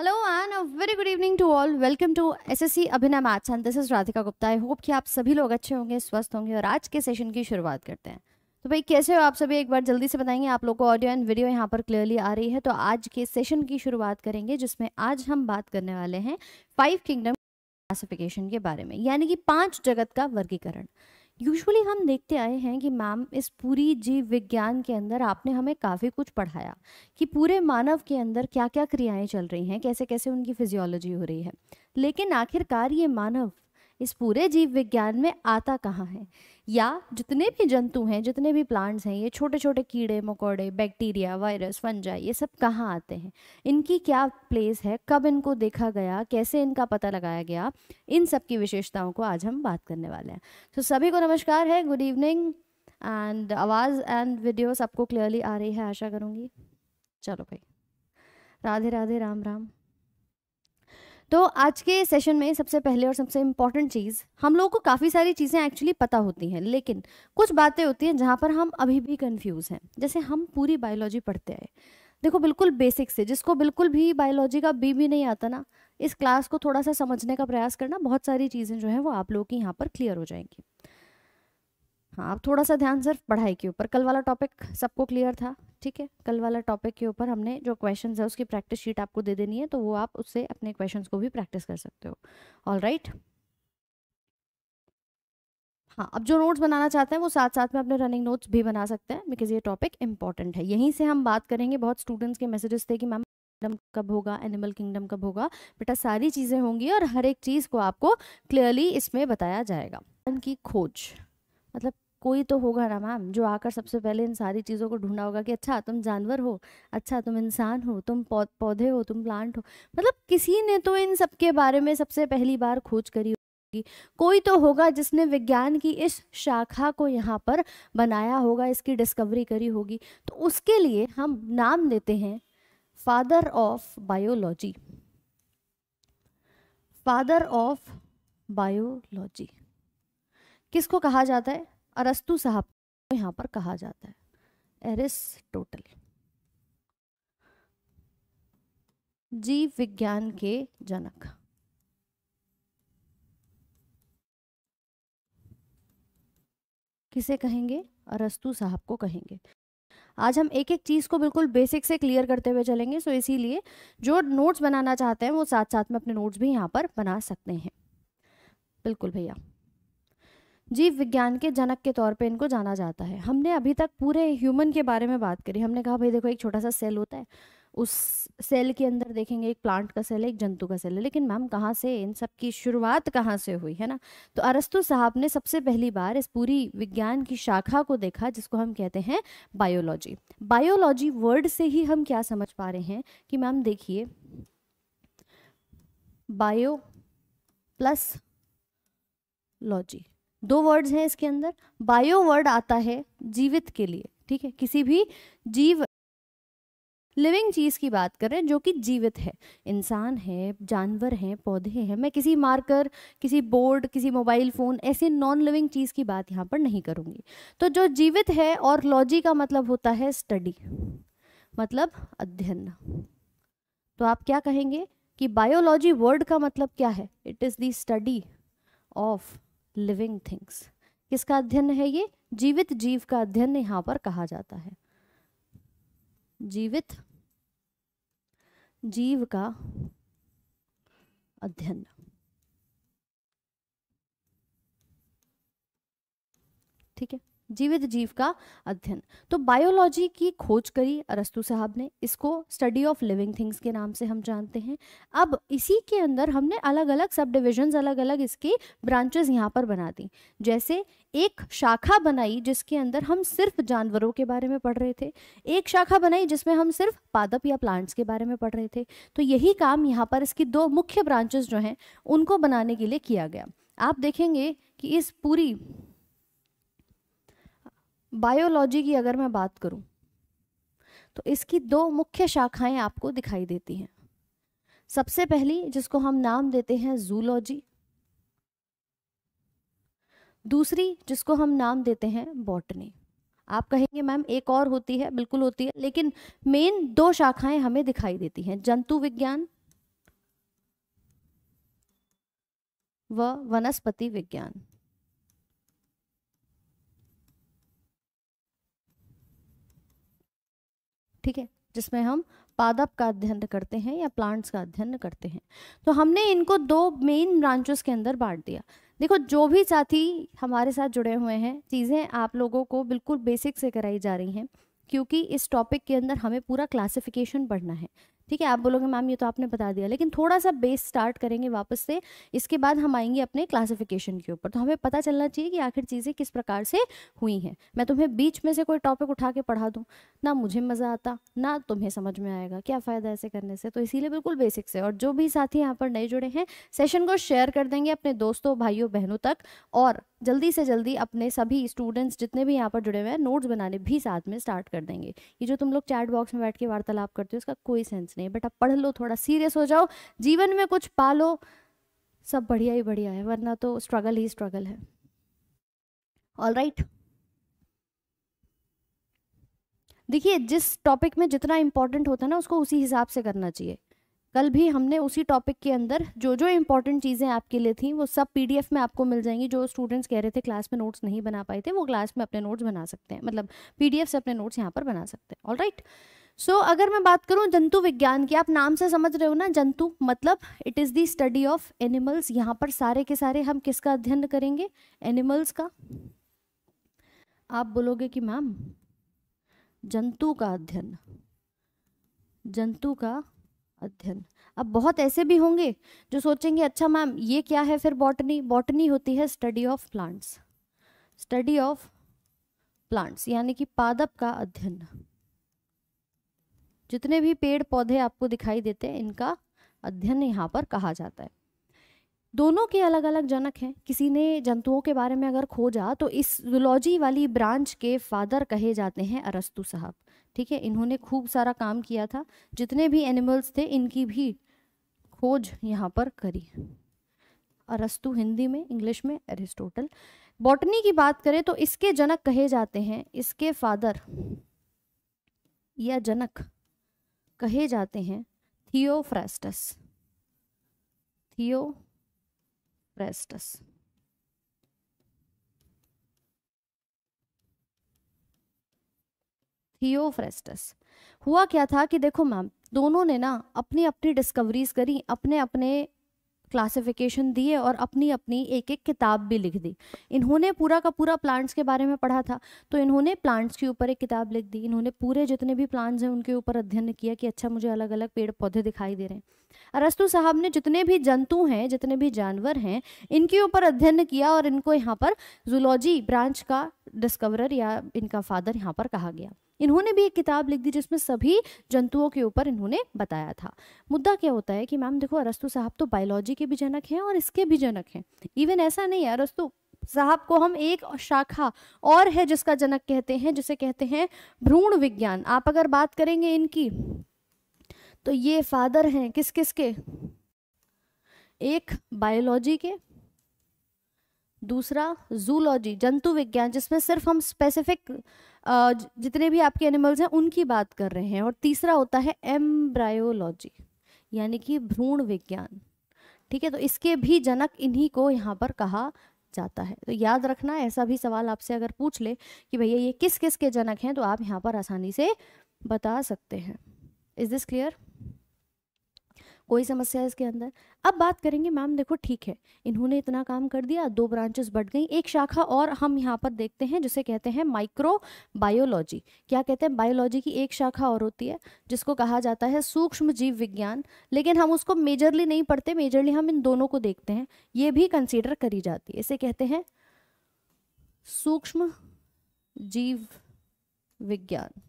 Hello and a very good evening to all. Welcome S SSC Abhinay maths and this is Radhika Gupta I hope कि आप सभी लोग अच्छे होंगे स्वस्थ होंगे और आज के सेशन की शुरुआत करते हैं तो भाई कैसे हो आप सभी एक बार जल्दी से बताएंगे आप लोग को ऑडियो एंड वीडियो यहाँ पर क्लियरली आ रही है तो आज के सेशन की शुरुआत करेंगे जिसमें आज हम बात करने वाले हैं फाइव किंगडम क्लासिफिकेशन के बारे में यानी कि पाँच जगत का वर्गीकरण यूजुअली हम देखते आए हैं कि मैम इस पूरी जीव विज्ञान के अंदर आपने हमें काफ़ी कुछ पढ़ाया कि पूरे मानव के अंदर क्या क्या क्रियाएं चल रही हैं कैसे कैसे उनकी फिजियोलॉजी हो रही है लेकिन आखिरकार ये मानव इस पूरे जीव विज्ञान में आता कहाँ है या जितने भी जंतु हैं जितने भी प्लांट्स हैं ये छोटे छोटे कीड़े मकोड़े बैक्टीरिया वायरस फंजा ये सब कहाँ आते हैं इनकी क्या प्लेस है कब इनको देखा गया कैसे इनका पता लगाया गया इन सब की विशेषताओं को आज हम बात करने वाले हैं तो so, सभी को नमस्कार है गुड इवनिंग एंड आवाज़ एंड वीडियो सबको क्लियरली आ रही है आशा करूँगी चलो भाई राधे राधे राम राम तो आज के सेशन में सबसे पहले और सबसे इम्पॉर्टेंट चीज़ हम लोगों को काफ़ी सारी चीज़ें एक्चुअली पता होती हैं लेकिन कुछ बातें होती हैं जहाँ पर हम अभी भी कंफ्यूज हैं जैसे हम पूरी बायोलॉजी पढ़ते आए देखो बिल्कुल बेसिक से जिसको बिल्कुल भी बायोलॉजी का बी भी नहीं आता ना इस क्लास को थोड़ा सा समझने का प्रयास करना बहुत सारी चीज़ें जो हैं वो आप लोगों की यहाँ पर क्लियर हो जाएंगी हाँ आप थोड़ा सा ध्यान सिर्फ पढ़ाई के ऊपर कल वाला टॉपिक सबको क्लियर था ठीक है कल वाला टॉपिक के ऊपर हमने जो क्वेश्चंस है उसकी प्रैक्टिस शीट आपको दे देनी है तो वो आप उससे अपने क्वेश्चंस को भी प्रैक्टिस कर सकते हो ऑल राइट right? हाँ अब जो नोट्स बनाना चाहते हैं वो साथ साथ में अपने रनिंग नोट्स भी बना सकते हैं बिकॉज ये टॉपिक इंपॉर्टेंट है यहीं से हम बात करेंगे बहुत स्टूडेंट्स के मैसेजेस थे कि मैम किंगडम कब होगा एनिमल किंगडम कब होगा बेटा सारी चीज़ें होंगी और हर एक चीज़ को आपको क्लियरली इसमें बताया जाएगा की खोज मतलब कोई तो होगा ना मैम जो आकर सबसे पहले इन सारी चीज़ों को ढूंढा होगा कि अच्छा तुम जानवर हो अच्छा तुम इंसान हो तुम पौधे हो तुम प्लांट हो मतलब किसी ने तो इन सब के बारे में सबसे पहली बार खोज करी होगी कोई तो होगा जिसने विज्ञान की इस शाखा को यहाँ पर बनाया होगा इसकी डिस्कवरी करी होगी तो उसके लिए हम नाम देते हैं father of biology father of biology किसको कहा जाता है अरस्तु साहब को यहाँ पर कहा जाता है एरिस जीव विज्ञान के जनक किसे कहेंगे अरस्तु साहब को कहेंगे आज हम एक एक चीज़ को बिल्कुल बेसिक से क्लियर करते हुए चलेंगे सो इसीलिए जो नोट्स बनाना चाहते हैं वो साथ साथ में अपने नोट्स भी यहाँ पर बना सकते हैं बिल्कुल भैया जीव विज्ञान के जनक के तौर पे इनको जाना जाता है हमने अभी तक पूरे ह्यूमन के बारे में बात करी हमने कहा भाई देखो एक छोटा सा सेल होता है उस सेल के अंदर देखेंगे एक प्लांट का सेल है एक जंतु का सेल है लेकिन मैम कहाँ से इन सब की शुरुआत कहाँ से हुई है ना तो अरस्तु साहब ने सबसे पहली बार इस पूरी विज्ञान की शाखा को देखा जिसको हम कहते हैं बायोलॉजी बायोलॉजी वर्ड से ही हम क्या समझ पा रहे हैं कि मैम देखिए बायो प्लस लॉजी दो वर्ड्स हैं इसके अंदर बायो वर्ड आता है जीवित के लिए ठीक है किसी भी जीव लिविंग चीज़ की बात करें जो कि जीवित है इंसान है जानवर है पौधे हैं मैं किसी मार्कर किसी बोर्ड किसी मोबाइल फ़ोन ऐसे नॉन लिविंग चीज़ की बात यहाँ पर नहीं करूँगी तो जो जीवित है और लॉजी का मतलब होता है स्टडी मतलब अध्ययन तो आप क्या कहेंगे कि बायोलॉजी वर्ड का मतलब क्या है it is the study of living things किसका अध्ययन है ये जीवित जीव का अध्ययन यहां पर कहा जाता है जीवित जीव का अध्ययन ठीक है जीवित जीव का अध्ययन तो बायोलॉजी की खोज करी अरस्तु साहब ने इसको स्टडी ऑफ लिविंग थिंग्स के नाम से हम जानते हैं अब इसी के अंदर हमने अलग अलग सब डिविजन्स अलग अलग इसके ब्रांचेस यहाँ पर बना दी जैसे एक शाखा बनाई जिसके अंदर हम सिर्फ जानवरों के बारे में पढ़ रहे थे एक शाखा बनाई जिसमें हम सिर्फ पादप या प्लांट्स के बारे में पढ़ रहे थे तो यही काम यहाँ पर इसकी दो मुख्य ब्रांचेस जो हैं उनको बनाने के लिए किया गया आप देखेंगे कि इस पूरी बायोलॉजी की अगर मैं बात करूं तो इसकी दो मुख्य शाखाएं आपको दिखाई देती हैं सबसे पहली जिसको हम नाम देते हैं जूलॉजी दूसरी जिसको हम नाम देते हैं बॉटनी आप कहेंगे मैम एक और होती है बिल्कुल होती है लेकिन मेन दो शाखाएं हमें दिखाई देती हैं जंतु विज्ञान व वनस्पति विज्ञान ठीक है जिसमें हम पादप का अध्ययन करते हैं या प्लांट्स का अध्ययन करते हैं तो हमने इनको दो मेन ब्रांचेस के अंदर बांट दिया देखो जो भी साथी हमारे साथ जुड़े हुए हैं चीज़ें आप लोगों को बिल्कुल बेसिक से कराई जा रही हैं क्योंकि इस टॉपिक के अंदर हमें पूरा क्लासिफिकेशन पढ़ना है ठीक है आप बोलोगे मैम ये तो आपने बता दिया लेकिन थोड़ा सा बेस स्टार्ट करेंगे वापस से इसके बाद हम आएंगे अपने क्लासिफिकेशन के ऊपर तो हमें पता चलना चाहिए कि आखिर चीज़ें किस प्रकार से हुई हैं मैं तुम्हें बीच में से कोई टॉपिक उठा के पढ़ा दूँ ना मुझे मज़ा आता ना तुम्हें समझ में आएगा क्या फ़ायदा ऐसे करने से तो इसीलिए बिल्कुल बेसिक से और जो भी साथी यहाँ पर नए जुड़े हैं सेशन को शेयर कर देंगे अपने दोस्तों भाइयों बहनों तक और जल्दी से जल्दी अपने सभी स्टूडेंट्स जितने भी यहाँ पर जुड़े हुए हैं नोट्स बनाने भी साथ में स्टार्ट कर देंगे ये जो तुम लोग चैट बॉक्स में बैठ के वार्तालाप करते हो इसका कोई सेंस नहीं बेटा पढ़ लो थोड़ा सीरियस हो जाओ जीवन में कुछ पा लो सब बढ़िया ही बढ़िया है वरना तो स्ट्रगल ही स्ट्रगल है ऑल राइट देखिए जिस टॉपिक में जितना इम्पोर्टेंट होता है ना उसको उसी हिसाब से करना चाहिए कल भी हमने उसी टॉपिक के अंदर जो जो इंपॉर्टेंट चीज़ें आपके लिए थी वो सब पीडीएफ में आपको मिल जाएंगी जो स्टूडेंट्स कह रहे थे क्लास में नोट्स नहीं बना पाए थे वो क्लास में अपने नोट्स बना सकते हैं मतलब पीडीएफ से अपने नोट्स यहाँ पर बना सकते हैं ऑल राइट सो so, अगर मैं बात करूं जंतु विज्ञान की आप नाम से समझ रहे हो ना जंतु मतलब it is the study of animals यहाँ पर सारे के सारे हम किसका अध्ययन करेंगे एनिमल्स का आप बोलोगे कि मैम जंतु का अध्ययन जंतु का अध्ययन अब बहुत ऐसे भी होंगे जो सोचेंगे अच्छा मैम ये क्या है फिर बॉटनी बॉटनी होती है study of plants study of plants यानी कि पादप का अध्ययन जितने भी पेड़ पौधे आपको दिखाई देते हैं इनका अध्ययन यहाँ पर कहा जाता है दोनों के अलग अलग जनक हैं किसी ने जंतुओं के बारे में अगर खोजा तो इस जुलॉजी वाली ब्रांच के फादर कहे जाते हैं अरस्तु साहब ठीक है इन्होंने खूब सारा काम किया था जितने भी एनिमल्स थे इनकी भी खोज यहाँ पर करी अरस्तु हिंदी में इंग्लिश में एरिस्टोटल बॉटनी की बात करें तो इसके जनक कहे जाते हैं इसके फादर या जनक कहे जाते हैं थियोफ्रेस्टस थियोफ्रेस्टस थियोफ्रेस्टस हुआ क्या था कि देखो मैम दोनों ने ना अपनी अपनी डिस्कवरीज करी अपने अपने क्लासिफिकेशन दिए और अपनी अपनी एक एक किताब भी लिख दी इन्होंने पूरा का पूरा प्लांट्स के बारे में पढ़ा था तो इन्होंने प्लांट्स के ऊपर एक किताब लिख दी इन्होंने पूरे जितने भी प्लांट्स हैं उनके ऊपर अध्ययन किया कि अच्छा मुझे अलग अलग पेड़ पौधे दिखाई दे रहे हैं अरस्तु साहब ने जितने भी जंतु हैं जितने भी जानवर हैं इनके ऊपर अध्ययन किया और इनको यहाँ पर जूलॉजी ब्रांच का डिस्कवरर या इनका फादर यहाँ पर कहा गया इन्होंने भी एक किताब लिख दी जिसमें सभी जंतुओं के ऊपर इन्होंने बताया था मुद्दा क्या होता है कि मैम देखो अरस्तु साहब तो बायोलॉजी के भी जनक हैं और इसके भी जनक हैं इवन ऐसा नहीं है अरस्तु साहब को हम एक शाखा और है जिसका जनक कहते हैं जिसे कहते हैं भ्रूण विज्ञान आप अगर बात करेंगे इनकी तो ये फादर हैं किस किस के एक बायोलॉजी के दूसरा जूलॉजी जंतु विज्ञान जिसमें सिर्फ हम स्पेसिफिक जितने भी आपके एनिमल्स हैं उनकी बात कर रहे हैं और तीसरा होता है एम्ब्रायोलॉजी यानी कि भ्रूण विज्ञान ठीक है तो इसके भी जनक इन्हीं को यहाँ पर कहा जाता है तो याद रखना ऐसा भी सवाल आपसे अगर पूछ ले कि भैया ये किस किस के जनक हैं तो आप यहाँ पर आसानी से बता सकते हैं इज़ दिस क्लियर कोई समस्या है इसके अंदर अब बात करेंगे मैम देखो ठीक है इन्होंने इतना काम कर दिया दो ब्रांचेस बढ़ गई एक शाखा और हम यहाँ पर देखते हैं जिसे कहते हैं माइक्रो बायोलॉजी क्या कहते हैं बायोलॉजी की एक शाखा और होती है जिसको कहा जाता है सूक्ष्म जीव विज्ञान लेकिन हम उसको मेजरली नहीं पढ़ते मेजरली हम इन दोनों को देखते हैं ये भी कंसिडर करी जाती है इसे कहते हैं सूक्ष्म जीव विज्ञान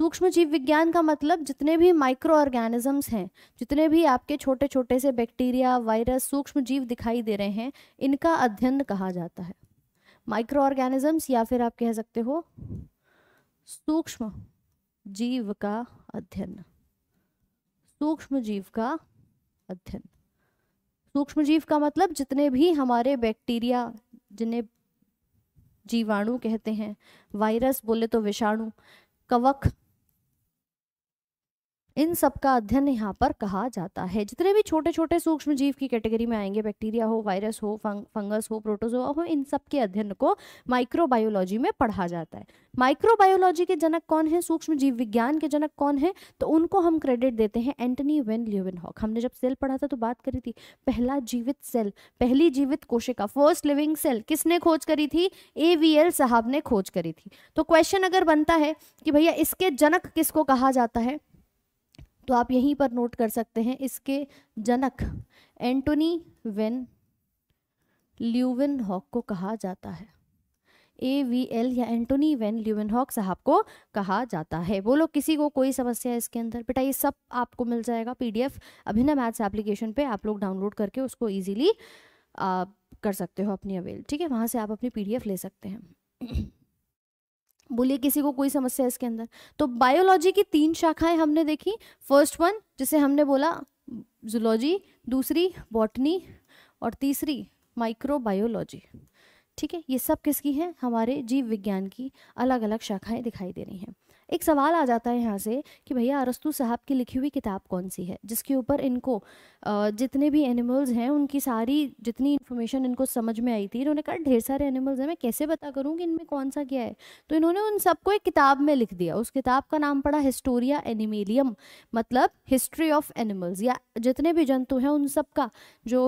सूक्ष्म जीव विज्ञान का मतलब जितने भी माइक्रो ऑर्गेनिजम्स हैं जितने भी आपके छोटे छोटे से बैक्टीरिया वायरस सूक्ष्म जीव दिखाई दे रहे हैं इनका अध्ययन कहा जाता है माइक्रो ऑर्गेनिजम्स या फिर आप कह सकते हो सूक्ष्म जीव का अध्ययन सूक्ष्म जीव का अध्ययन सूक्ष्म जीव का मतलब जितने भी हमारे बैक्टीरिया जिन्हें जीवाणु कहते हैं वायरस बोले तो विषाणु कवक इन सब का अध्ययन यहाँ पर कहा जाता है जितने भी छोटे छोटे सूक्ष्म जीव की कैटेगरी में आएंगे बैक्टीरिया हो वायरस हो फंग, फंगस हो प्रोटोजोआ हो इन सब के अध्ययन को माइक्रोबायोलॉजी में पढ़ा जाता है माइक्रोबायोलॉजी के जनक कौन है सूक्ष्म जीव विज्ञान के जनक कौन है तो उनको हम क्रेडिट देते हैं एंटनी वेन ल्यूविन हॉक हमने जब सेल पढ़ा था तो बात करी थी पहला जीवित सेल पहली जीवित कोशिका फर्स्ट लिविंग सेल किसने खोज करी थी ए वी एल साहब ने खोज करी थी तो क्वेश्चन अगर बनता है कि भैया इसके जनक किसको कहा जाता है तो आप यहीं पर नोट कर सकते हैं इसके जनक एंटोनी वेन ल्यूविन हॉक को कहा जाता है ए वी एल या एंटोनी वेन ल्यूविन हॉक साहब को कहा जाता है बोलो किसी को कोई समस्या है इसके अंदर बेटा ये सब आपको मिल जाएगा पीडीएफ अभिनय मैथ्स एप्लीकेशन पे आप लोग डाउनलोड करके उसको ईजिली कर सकते हो अपनी अवेल ठीक है वहाँ से आप अपनी पीडीएफ ले सकते हैं बोलिए किसी को कोई समस्या है इसके अंदर तो बायोलॉजी की तीन शाखाएं हमने देखी फर्स्ट वन जिसे हमने बोला जुलॉजी दूसरी बॉटनी और तीसरी माइक्रोबायोलॉजी ठीक है ये सब किसकी है हमारे जीव विज्ञान की अलग अलग शाखाएं दिखाई दे रही हैं एक सवाल आ जाता है यहाँ से कि भैया अरस्तु साहब की लिखी हुई किताब कौन सी है जिसके ऊपर इनको जितने भी एनिमल्स हैं उनकी सारी जितनी इन्फॉर्मेशन इनको समझ में आई थी इन्होंने कहा ढेर सारे एनिमल्स हैं मैं कैसे बता करूँ कि इनमें कौन सा क्या है तो इन्होंने उन सबको एक किताब में लिख दिया उस किताब का नाम पड़ा हिस्टोरिया एनिमेलियम मतलब हिस्ट्री ऑफ एनिमल्स या जितने भी जंतु हैं उन सब का जो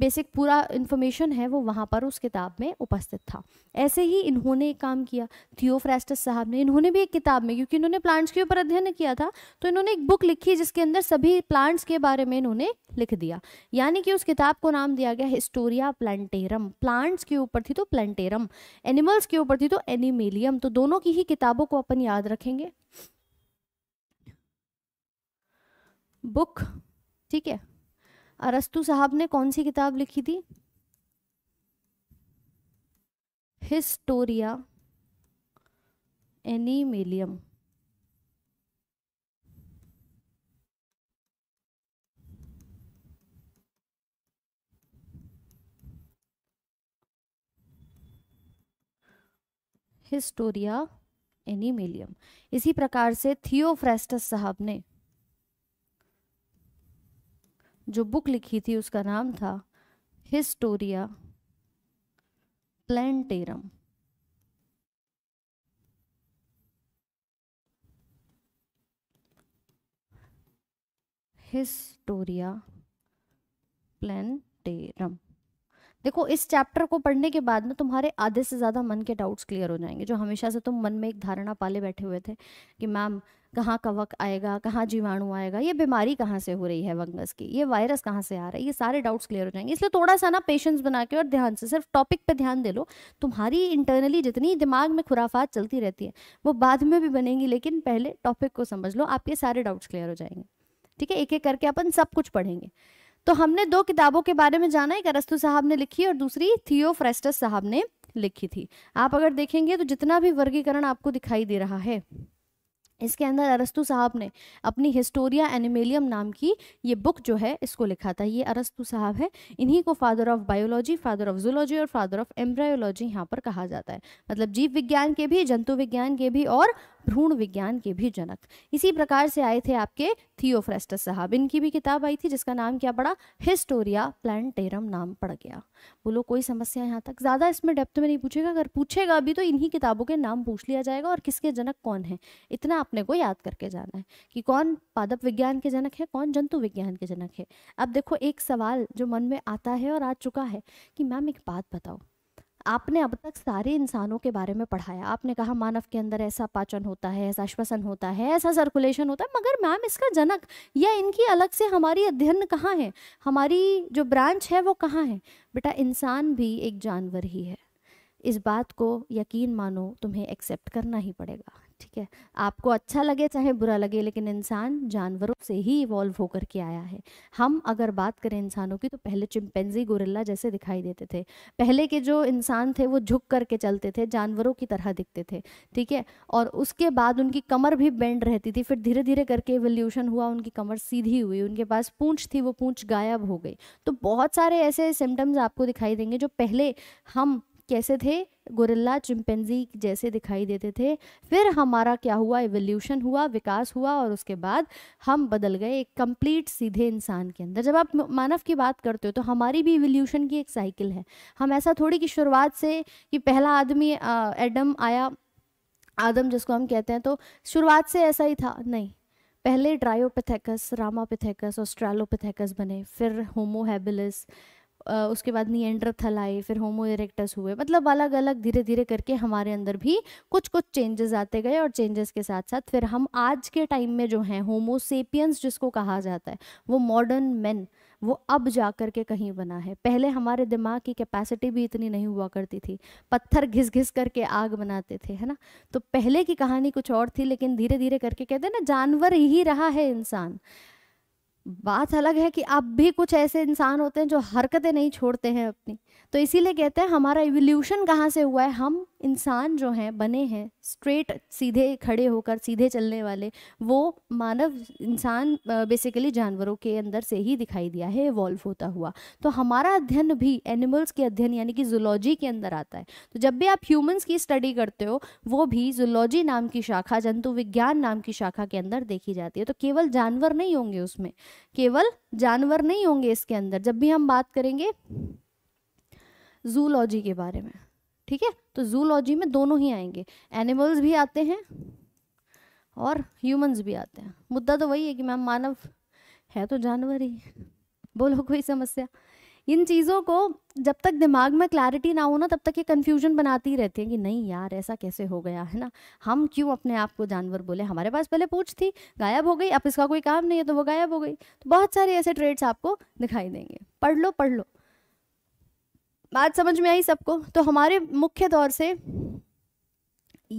बेसिक पूरा इन्फॉर्मेशन है वो वहाँ पर उस किताब में उपस्थित था ऐसे ही इन्होंने एक काम किया थियोफ्रेस्टस साहब ने इन्होंने भी एक किताब में क्योंकि इन्होंने प्लांट्स के ऊपर अध्ययन किया था तो इन्होंने एक बुक लिखी जिसके अंदर सभी प्लांट्स के बारे में इन्होंने लिख दिया यानी कि उस किताब को नाम दिया गया हिस्टोरिया प्लान्टेरम प्लांट्स के ऊपर थी तो प्लान्टेरम एनिमल्स के ऊपर थी तो एनिमेलियम तो दोनों की ही किताबों को अपन याद रखेंगे बुक ठीक है अरस्तु साहब ने कौन सी किताब लिखी थी हिस्टोरिया एनीमेलियम हिस्टोरिया एनीमेलियम इसी प्रकार से थियोफ्रेस्टस साहब ने जो बुक लिखी थी उसका नाम था हिस्टोरिया प्लेंटेरम हिस्टोरिया प्लेंटेरम देखो इस चैप्टर को पढ़ने के बाद में तुम्हारे आधे से ज़्यादा मन के डाउट्स क्लियर हो जाएंगे जो हमेशा से तुम मन में एक धारणा पाले बैठे हुए थे कि मैम कहाँ कवक आएगा कहाँ जीवाणु आएगा ये बीमारी कहाँ से हो रही है वंगस की ये वायरस कहाँ से आ रहा है ये सारे डाउट्स क्लियर हो जाएंगे इसलिए थोड़ा सा ना पेशेंस बना के और ध्यान से सिर्फ टॉपिक पे ध्यान दे लो तुम्हारी इंटरनली जितनी दिमाग में खुराफात चलती रहती है वो बाद में भी बनेंगी लेकिन पहले टॉपिक को समझ लो आपके सारे डाउट्स क्लियर हो जाएंगे ठीक है एक एक करके अपन सब कुछ पढ़ेंगे तो हमने दो किताबों के बारे में जाना एक अरस्तु साहब ने लिखी और दूसरी थियोफ्रेस्टस साहब ने लिखी थी आप अगर देखेंगे तो जितना भी वर्गीकरण आपको दिखाई दे रहा है इसके अंदर अरस्तु साहब ने अपनी हिस्टोरिया एनिमेलियम नाम की ये बुक जो है इसको लिखा था ये अरस्तु साहब है इन्हीं को father of biology father of zoology और फादर ऑफ एम्ब्रायोलॉजी यहाँ पर कहा जाता है मतलब जीव विज्ञान के भी जंतु विज्ञान के भी और भ्रूण विज्ञान के भी जनक इसी प्रकार से आए थे आपके थियोफ्रेस्टस साहब इनकी भी किताब आई थी जिसका नाम क्या पड़ा हिस्टोरिया प्लानटेरम नाम पड़ गया बोलो कोई समस्या यहाँ तक ज़्यादा इसमें डेप्थ में नहीं पूछेगा अगर पूछेगा अभी तो इन्हीं किताबों के नाम पूछ लिया जाएगा और किसके जनक कौन है इतना अपने को याद करके जाना है कि कौन पादप विज्ञान के जनक है कौन जंतु विज्ञान के जनक है अब देखो एक सवाल जो मन में आता है और आ चुका है कि मैम एक बात बताओ आपने अब तक सारे इंसानों के बारे में पढ़ाया आपने कहा मानव के अंदर ऐसा पाचन होता है ऐसा श्वसन होता है ऐसा सर्कुलेशन होता है मगर मैम इसका जनक या इनकी अलग से हमारी अध्ययन कहाँ है हमारी जो ब्रांच है वो कहाँ है बेटा इंसान भी एक जानवर ही है इस बात को यकीन मानो तुम्हें एक्सेप्ट करना ही पड़ेगा ठीक है आपको अच्छा लगे चाहे बुरा लगे लेकिन इंसान जानवरों से ही इवॉल्व होकर के आया है हम अगर बात करें इंसानों की तो पहले चिंपेंजी गोरिल्ला जैसे दिखाई देते थे पहले के जो इंसान थे वो झुक करके चलते थे जानवरों की तरह दिखते थे ठीक है और उसके बाद उनकी कमर भी बेंड रहती थी फिर धीरे धीरे करके एवोल्यूशन हुआ उनकी कमर सीधी हुई उनके पास पूछ थी वो पूँछ गायब हो गई तो बहुत सारे ऐसे सिम्टम्स आपको दिखाई देंगे जो पहले हम कैसे थे गुरिल्ला चिंपेंजी जैसे दिखाई देते थे फिर हमारा क्या हुआ एवोल्यूशन हुआ विकास हुआ और उसके बाद हम बदल गए एक कंप्लीट सीधे इंसान के अंदर जब आप मानव की बात करते हो तो हमारी भी एवोल्यूशन की एक साइकिल है हम ऐसा थोड़ी कि शुरुआत से कि पहला आदमी एडम आया आदम जिसको हम कहते हैं तो शुरुआत से ऐसा ही था नहीं पहले ड्रायोपिथेकस रामापिथेकस ऑस्ट्रेलोपिथेकस बने फिर होमोहेबिलस उसके बाद नियंडरथल आए फिर होमो इरेक्टस हुए मतलब अलग अलग धीरे धीरे करके हमारे अंदर भी कुछ कुछ चेंजेस आते गए और चेंजेस के साथ साथ फिर हम आज के टाइम में जो हैं होमोसेपियंस जिसको कहा जाता है वो मॉडर्न मैन वो अब जा कर के कहीं बना है पहले हमारे दिमाग की कैपेसिटी भी इतनी नहीं हुआ करती थी पत्थर घिस घिस करके आग बनाते थे है ना तो पहले की कहानी कुछ और थी लेकिन धीरे धीरे करके कहते हैं ना जानवर ही रहा है इंसान बात अलग है कि आप भी कुछ ऐसे इंसान होते हैं जो हरकतें नहीं छोड़ते हैं अपनी तो इसीलिए कहते हैं हमारा इवोल्यूशन कहाँ से हुआ है हम इंसान जो हैं बने हैं स्ट्रेट सीधे खड़े होकर सीधे चलने वाले वो मानव इंसान बेसिकली जानवरों के अंदर से ही दिखाई दिया है इवॉल्व होता हुआ तो हमारा अध्ययन भी एनिमल्स के अध्ययन यानी कि जुलॉजी के अंदर आता है तो जब भी आप ह्यूमंस की स्टडी करते हो वो भी जुलॉजी नाम की शाखा जंतु विज्ञान नाम की शाखा के अंदर देखी जाती है तो केवल जानवर नहीं होंगे उसमें केवल जानवर नहीं होंगे इसके अंदर जब भी हम बात करेंगे जूलॉजी के बारे में ठीक है तो जूलॉजी में दोनों ही आएंगे एनिमल्स भी आते हैं और ह्यूमंस भी आते हैं मुद्दा तो वही है कि मैम मानव है तो जानवर ही बोलो कोई समस्या इन चीज़ों को जब तक दिमाग में क्लैरिटी ना हो ना तब तक ये कन्फ्यूजन बनाती ही रहती है कि नहीं यार ऐसा कैसे हो गया है ना हम क्यों अपने आप को जानवर बोले हमारे पास पहले पूछ थी गायब हो गई अब इसका कोई काम नहीं है तो वो गायब हो गई तो बहुत सारे ऐसे ट्रेड्स आपको दिखाई देंगे पढ़ लो पढ़ लो बात समझ में आई सबको तो हमारे मुख्य तौर से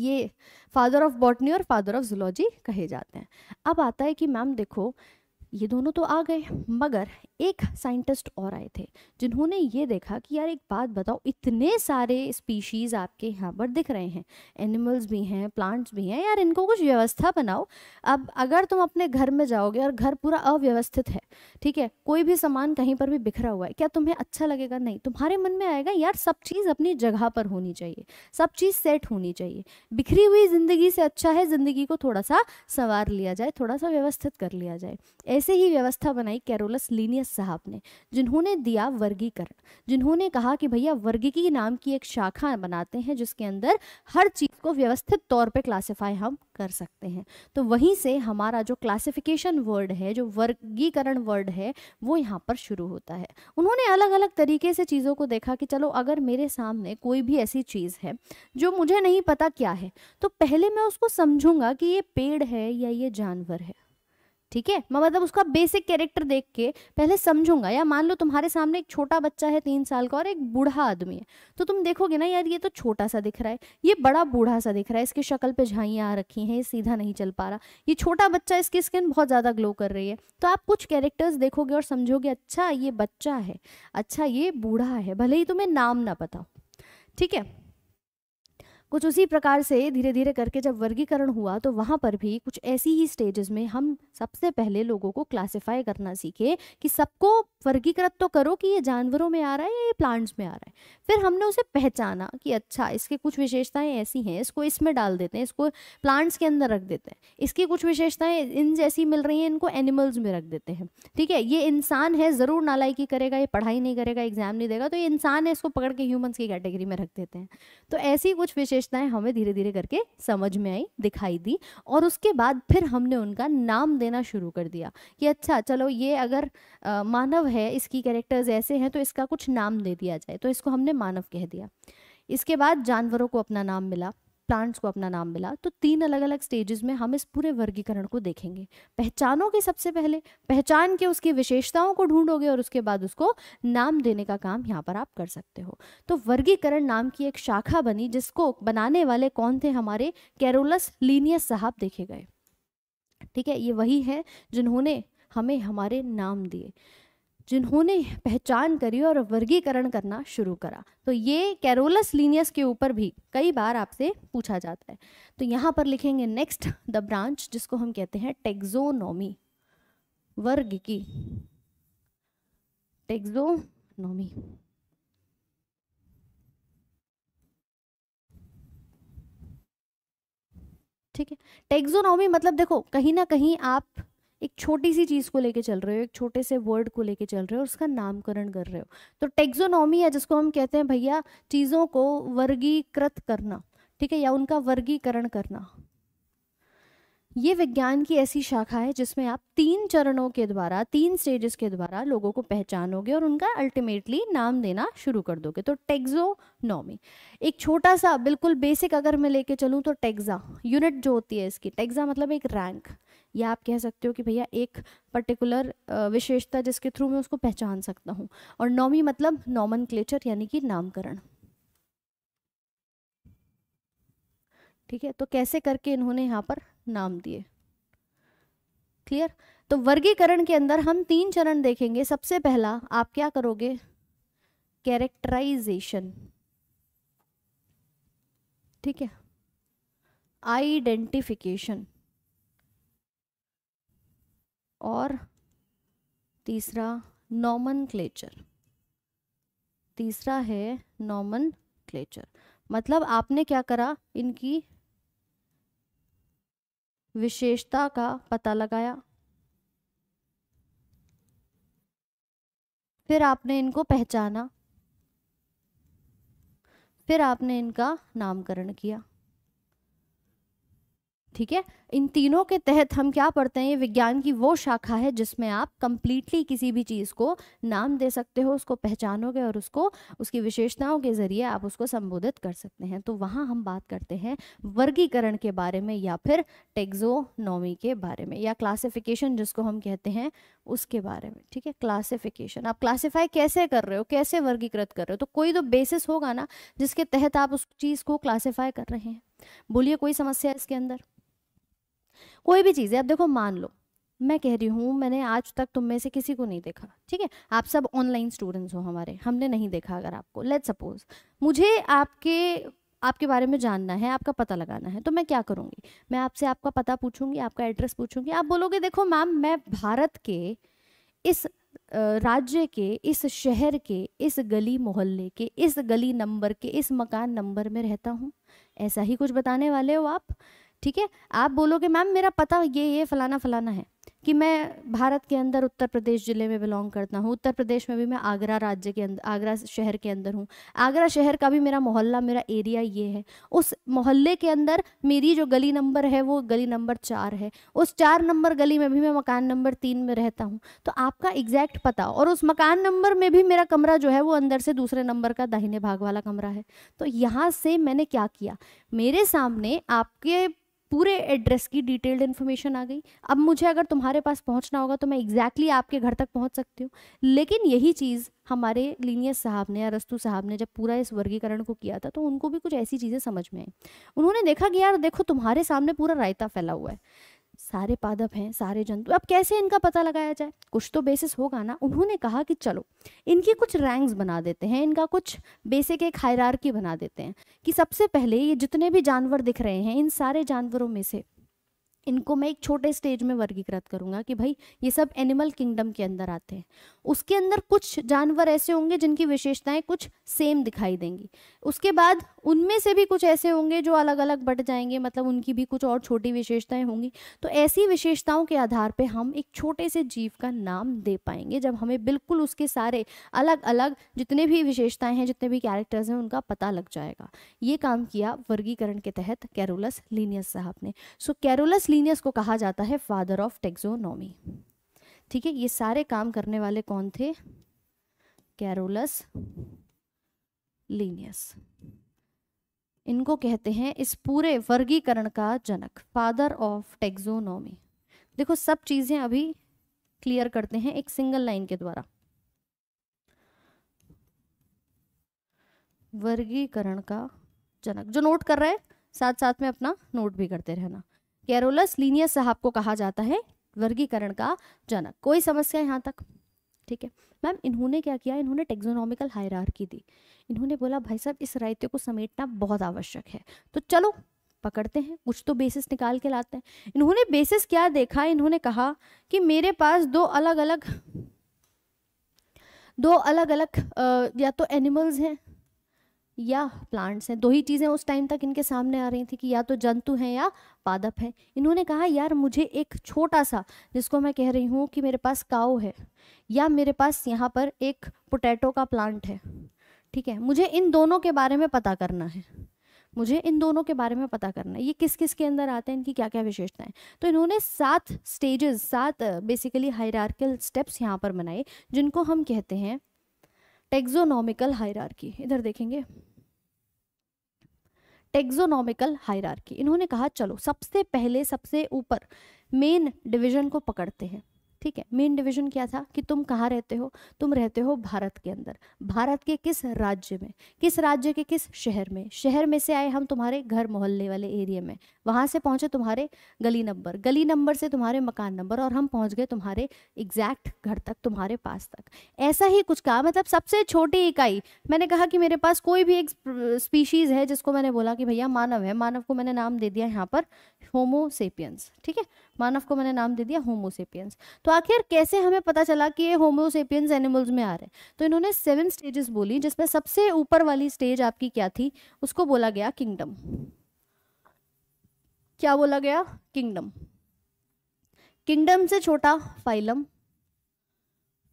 ये फादर ऑफ बॉटनी और फादर ऑफ जुलॉजी कहे जाते हैं अब आता है कि मैम देखो ये दोनों तो आ गए मगर एक साइंटिस्ट और आए थे जिन्होंने ये देखा कि यार एक बात बताओ इतने सारे स्पीशीज़ आपके यहाँ पर दिख रहे हैं एनिमल्स भी हैं प्लांट्स भी हैं यार इनको कुछ व्यवस्था बनाओ अब अगर तुम अपने घर में जाओगे और घर पूरा अव्यवस्थित है ठीक है कोई भी सामान कहीं पर भी बिखरा हुआ है क्या तुम्हें अच्छा लगेगा नहीं तुम्हारे मन में आएगा यार सब चीज़ अपनी जगह पर होनी चाहिए सब चीज़ सेट होनी चाहिए बिखरी हुई ज़िंदगी से अच्छा है ज़िंदगी को थोड़ा सा संवार लिया जाए थोड़ा सा व्यवस्थित कर लिया जाए ऐसे ही व्यवस्था बनाई कैरोलस लीनियस एस साहब ने जिन्होंने दिया वर्गीकरण जिन्होंने कहा कि भैया वर्गीकी नाम की एक शाखा बनाते हैं जिसके अंदर हर चीज़ को व्यवस्थित तौर पे क्लासिफाई हम कर सकते हैं तो वहीं से हमारा जो क्लासिफिकेशन वर्ड है जो वर्गीकरण वर्ड है वो यहाँ पर शुरू होता है उन्होंने अलग अलग तरीके से चीज़ों को देखा कि चलो अगर मेरे सामने कोई भी ऐसी चीज़ है जो मुझे नहीं पता क्या है तो पहले मैं उसको समझूंगा कि ये पेड़ है या ये जानवर है ठीक है मैं मतलब उसका बेसिक कैरेक्टर देख के पहले समझूंगा या मान लो तुम्हारे सामने एक छोटा बच्चा है तीन साल का और एक बूढ़ा आदमी है तो तुम देखोगे ना यार ये तो छोटा सा दिख रहा है ये बड़ा बूढ़ा सा दिख रहा है इसकी शक्ल पे झाइयाँ आ रखी हैं ये सीधा नहीं चल पा रहा ये छोटा बच्चा इसकी स्किन बहुत ज़्यादा ग्लो कर रही है तो आप कुछ कैरेक्टर्स देखोगे और समझोगे अच्छा ये बच्चा है अच्छा ये बूढ़ा है भले ही तुम्हें नाम ना पता ठीक है कुछ उसी प्रकार से धीरे धीरे करके जब वर्गीकरण हुआ तो वहाँ पर भी कुछ ऐसी ही स्टेजेस में हम सबसे पहले लोगों को क्लासिफाई करना सीखे कि सबको वर्गीकृत तो करो कि ये जानवरों में आ रहा है या ये प्लांट्स में आ रहा है फिर हमने उसे पहचाना कि अच्छा इसके कुछ विशेषताएं ऐसी हैं इसको इसमें डाल देते हैं इसको प्लांट्स के अंदर रख देते हैं इसकी कुछ विशेषताएं इन जैसी मिल रही हैं इनको एनिमल्स में रख देते हैं ठीक है ये इंसान है ज़रूर नालायकी करेगा ये पढ़ाई नहीं करेगा एग्जाम नहीं देगा तो ये इंसान है इसको पकड़ के ह्यूमन्स की कैटेगरी में रख देते हैं तो ऐसी कुछ विशेषताएं हमें धीरे धीरे करके समझ में आई दिखाई दी और उसके बाद फिर हमने उनका नाम देना शुरू कर दिया कि अच्छा चलो ये अगर आ, मानव है इसकी कैरेक्टर्स ऐसे हैं तो इसका कुछ नाम दे दिया जाए तो इसको हमने मानव कह दिया इसके बाद जानवरों को अपना नाम मिला प्लांट्स को अपना नाम मिला तो तीन अलग अलग स्टेजेस में हम इस पूरे वर्गीकरण को देखेंगे पहचानों के सबसे पहले पहचान के उसकी विशेषताओं को ढूंढोगे और उसके बाद उसको नाम देने का काम यहाँ पर आप कर सकते हो तो वर्गीकरण नाम की एक शाखा बनी जिसको बनाने वाले कौन थे हमारे कैरोलस लीनियस साहब देखे गए ठीक है ये वही है जिन्होंने हमें हमारे नाम दिए जिन्होंने पहचान करी और वर्गीकरण करना शुरू करा तो ये कैरोलस लीनियस के ऊपर भी कई बार आपसे पूछा जाता है तो यहाँ पर लिखेंगे नेक्स्ट द ब्रांच जिसको हम कहते हैं टेक्जोनोमी वर्ग की टेक्जोनोमी ठीक है टेक्सोनॉमी मतलब देखो कहीं ना कहीं आप एक छोटी सी चीज़ को लेके चल रहे हो एक छोटे से वर्ड को लेके चल रहे हो उसका नामकरण कर रहे हो तो टेक्सोनॉमी या जिसको हम कहते हैं भैया चीज़ों को वर्गीकृत करना ठीक है या उनका वर्गीकरण करना ये विज्ञान की ऐसी शाखा है जिसमें आप तीन चरणों के द्वारा तीन स्टेजेस के द्वारा लोगों को पहचानोगे और उनका अल्टीमेटली नाम देना शुरू कर दोगे तो टेक्जोनॉमी एक छोटा सा बिल्कुल बेसिक अगर मैं लेके चलूँ तो टेक्जा यूनिट जो होती है इसकी टेक्जा मतलब एक रैंक या आप कह सकते हो कि भैया एक पर्टिकुलर विशेषता जिसके थ्रू मैं उसको पहचान सकता हूँ और नॉमी मतलब नॉमन यानी कि नामकरण ठीक है तो कैसे करके इन्होंने यहाँ पर नाम दिए क्लियर तो वर्गीकरण के अंदर हम तीन चरण देखेंगे सबसे पहला आप क्या करोगे कैरेक्टराइजेशन ठीक है आइडेंटिफिकेशन और तीसरा नॉमन तीसरा है नॉमन मतलब आपने क्या करा इनकी विशेषता का पता लगाया फिर आपने इनको पहचाना फिर आपने इनका नामकरण किया ठीक है इन तीनों के तहत हम क्या पढ़ते हैं ये विज्ञान की वो शाखा है जिसमें आप कंप्लीटली किसी भी चीज़ को नाम दे सकते हो उसको पहचानोगे और उसको उसकी विशेषताओं के ज़रिए आप उसको संबोधित कर सकते हैं तो वहाँ हम बात करते हैं वर्गीकरण के बारे में या फिर टेक्जोनॉमी के बारे में या क्लासिफिकेशन जिसको हम कहते हैं उसके बारे में ठीक है क्लासिफिकेशन आप क्लासीफाई कैसे कर रहे हो कैसे वर्गीकृत कर रहे हो तो कोई तो बेसिस होगा ना जिसके तहत आप उस चीज़ को क्लासीफाई कर रहे हैं बोलिए कोई समस्या इसके अंदर कोई भी चीज़ है अब देखो मान लो मैं कह रही हूँ मैंने आज तक तुम में से किसी को नहीं देखा ठीक है आप सब ऑनलाइन स्टूडेंट्स हो हमारे हमने नहीं देखा अगर आपको लेट सपोज मुझे आपके आपके बारे में जानना है आपका पता लगाना है तो मैं क्या करूँगी मैं आपसे आपका पता पूछूंगी आपका एड्रेस पूछूंगी आप बोलोगे देखो मैम मैं भारत के इस राज्य के इस शहर के इस गली मोहल्ले के इस गली नंबर के इस मकान नंबर में रहता हूँ ऐसा ही कुछ बताने वाले हो आप ठीक है आप बोलोगे मैम मेरा पता ये ये फलाना फलाना है कि मैं भारत के अंदर उत्तर प्रदेश ज़िले में बिलोंग करता हूँ उत्तर प्रदेश में भी मैं आगरा राज्य के अंदर आगरा शहर के अंदर हूँ आगरा शहर का भी मेरा मोहल्ला मेरा एरिया ये है उस मोहल्ले के अंदर मेरी जो गली नंबर है वो गली नंबर चार है उस चार नंबर गली में भी मैं मकान नंबर तीन में रहता हूँ तो आपका एग्जैक्ट पता और उस मकान नंबर में भी मेरा कमरा जो है वो अंदर से दूसरे नंबर का दाहिने भाग वाला कमरा है तो यहाँ से मैंने क्या किया मेरे सामने आपके पूरे एड्रेस की डिटेल्ड इन्फॉर्मेशन आ गई अब मुझे अगर तुम्हारे पास पहुंचना होगा तो मैं एग्जैक्टली exactly आपके घर तक पहुंच सकती हूँ लेकिन यही चीज़ हमारे लीनियस साहब ने अरस्तु साहब ने जब पूरा इस वर्गीकरण को किया था तो उनको भी कुछ ऐसी चीज़ें समझ में आई उन्होंने देखा कि यार देखो तुम्हारे सामने पूरा रायता फैला हुआ है सारे पादप हैं सारे जंतु अब कैसे इनका पता लगाया जाए कुछ तो बेसिस होगा ना उन्होंने कहा कि चलो इनकी कुछ रैंक्स बना देते हैं इनका कुछ बेसिक एक हायरार्की बना देते हैं कि सबसे पहले ये जितने भी जानवर दिख रहे हैं इन सारे जानवरों में से इनको मैं एक छोटे स्टेज में वर्गीकृत करूंगा कि भाई ये सब एनिमल किंगडम के अंदर आते हैं उसके अंदर कुछ जानवर ऐसे होंगे जिनकी विशेषताएं कुछ सेम दिखाई देंगी उसके बाद उनमें से भी कुछ ऐसे होंगे जो अलग अलग बट जाएंगे मतलब उनकी भी कुछ और छोटी विशेषताएं होंगी तो ऐसी विशेषताओं के आधार पर हम एक छोटे से जीव का नाम दे पाएंगे जब हमें बिल्कुल उसके सारे अलग अलग जितने भी विशेषताएं हैं जितने भी कैरेक्टर्स हैं उनका पता लग जाएगा ये काम किया वर्गीकरण के तहत कैरोलस लीनियस साहब ने सो कैरोलस प्लीनियस को कहा जाता है फादर ऑफ टेक्सोनॉमी ठीक है ये सारे काम करने वाले कौन थे कैरोलस लीनियस इनको कहते हैं इस पूरे वर्गीकरण का जनक फादर ऑफ टेक्सोनॉमी देखो सब चीज़ें अभी क्लियर करते हैं एक सिंगल लाइन के द्वारा वर्गीकरण का जनक जो नोट कर रहे हैं साथ साथ में अपना नोट भी करते रहना कैरोलस लीनियस साहब को कहा जाता है वर्गीकरण का जनक कोई समस्या यहाँ तक ठीक है मैम इन्होंने क्या किया इन्होंने टेक्जोनॉमिकल हायरार दी इन्होंने बोला भाई साहब इस राइत्य को समेटना बहुत आवश्यक है तो चलो पकड़ते हैं कुछ तो बेसिस निकाल के लाते हैं इन्होंने बेसिस क्या देखा इन्होंने कहा कि मेरे पास दो अलग अलग दो अलग अलग या तो एनिमल्स हैं या प्लांट्स हैं दो ही चीज़ें उस टाइम तक इनके सामने आ रही थी कि या तो जंतु हैं या पादप हैं इन्होंने कहा यार मुझे एक छोटा सा जिसको मैं कह रही हूँ कि मेरे पास काओ है या मेरे पास यहाँ पर एक पोटैटो का प्लांट है ठीक है मुझे इन दोनों के बारे में पता करना है मुझे इन दोनों के बारे में पता करना है ये किस किस के अंदर आते हैं इनकी क्या क्या विशेषताएं तो इन्होंने सात स्टेजेस सात बेसिकली हायरार्कल स्टेप्स यहाँ पर बनाए जिनको हम कहते हैं टेक्जोनॉमिकल हायरार्की इधर देखेंगे टेक्जोनॉमिकल हायरार्की इन्होंने कहा चलो सबसे पहले सबसे ऊपर मेन डिवीजन को पकड़ते हैं ठीक है मेन डिवीजन क्या था कि तुम कहाँ रहते हो तुम रहते हो भारत के अंदर भारत के किस राज्य में किस राज्य के किस शहर में शहर में से आए हम तुम्हारे घर मोहल्ले वाले एरिया में वहाँ से पहुँचे तुम्हारे गली नंबर गली नंबर से तुम्हारे मकान नंबर और हम पहुँच गए तुम्हारे एग्जैक्ट घर तक तुम्हारे पास तक ऐसा ही कुछ कहा मतलब सबसे छोटी इकाई मैंने कहा कि मेरे पास कोई भी एक स्पीशीज़ है जिसको मैंने बोला कि भैया मानव है मानव को मैंने नाम दे दिया यहाँ पर होमोसेपियंस ठीक है मानव को मैंने नाम दे दिया होमोसेपियंस तो आखिर कैसे हमें पता चला कि ये होमोसेपियंस एनिमल्स में आ रहे हैं तो इन्होंने सेवन स्टेजेस बोली जिसमें सबसे ऊपर वाली स्टेज आपकी क्या थी उसको बोला गया किंगडम क्या बोला गया किंगडम किंगडम से छोटा फाइलम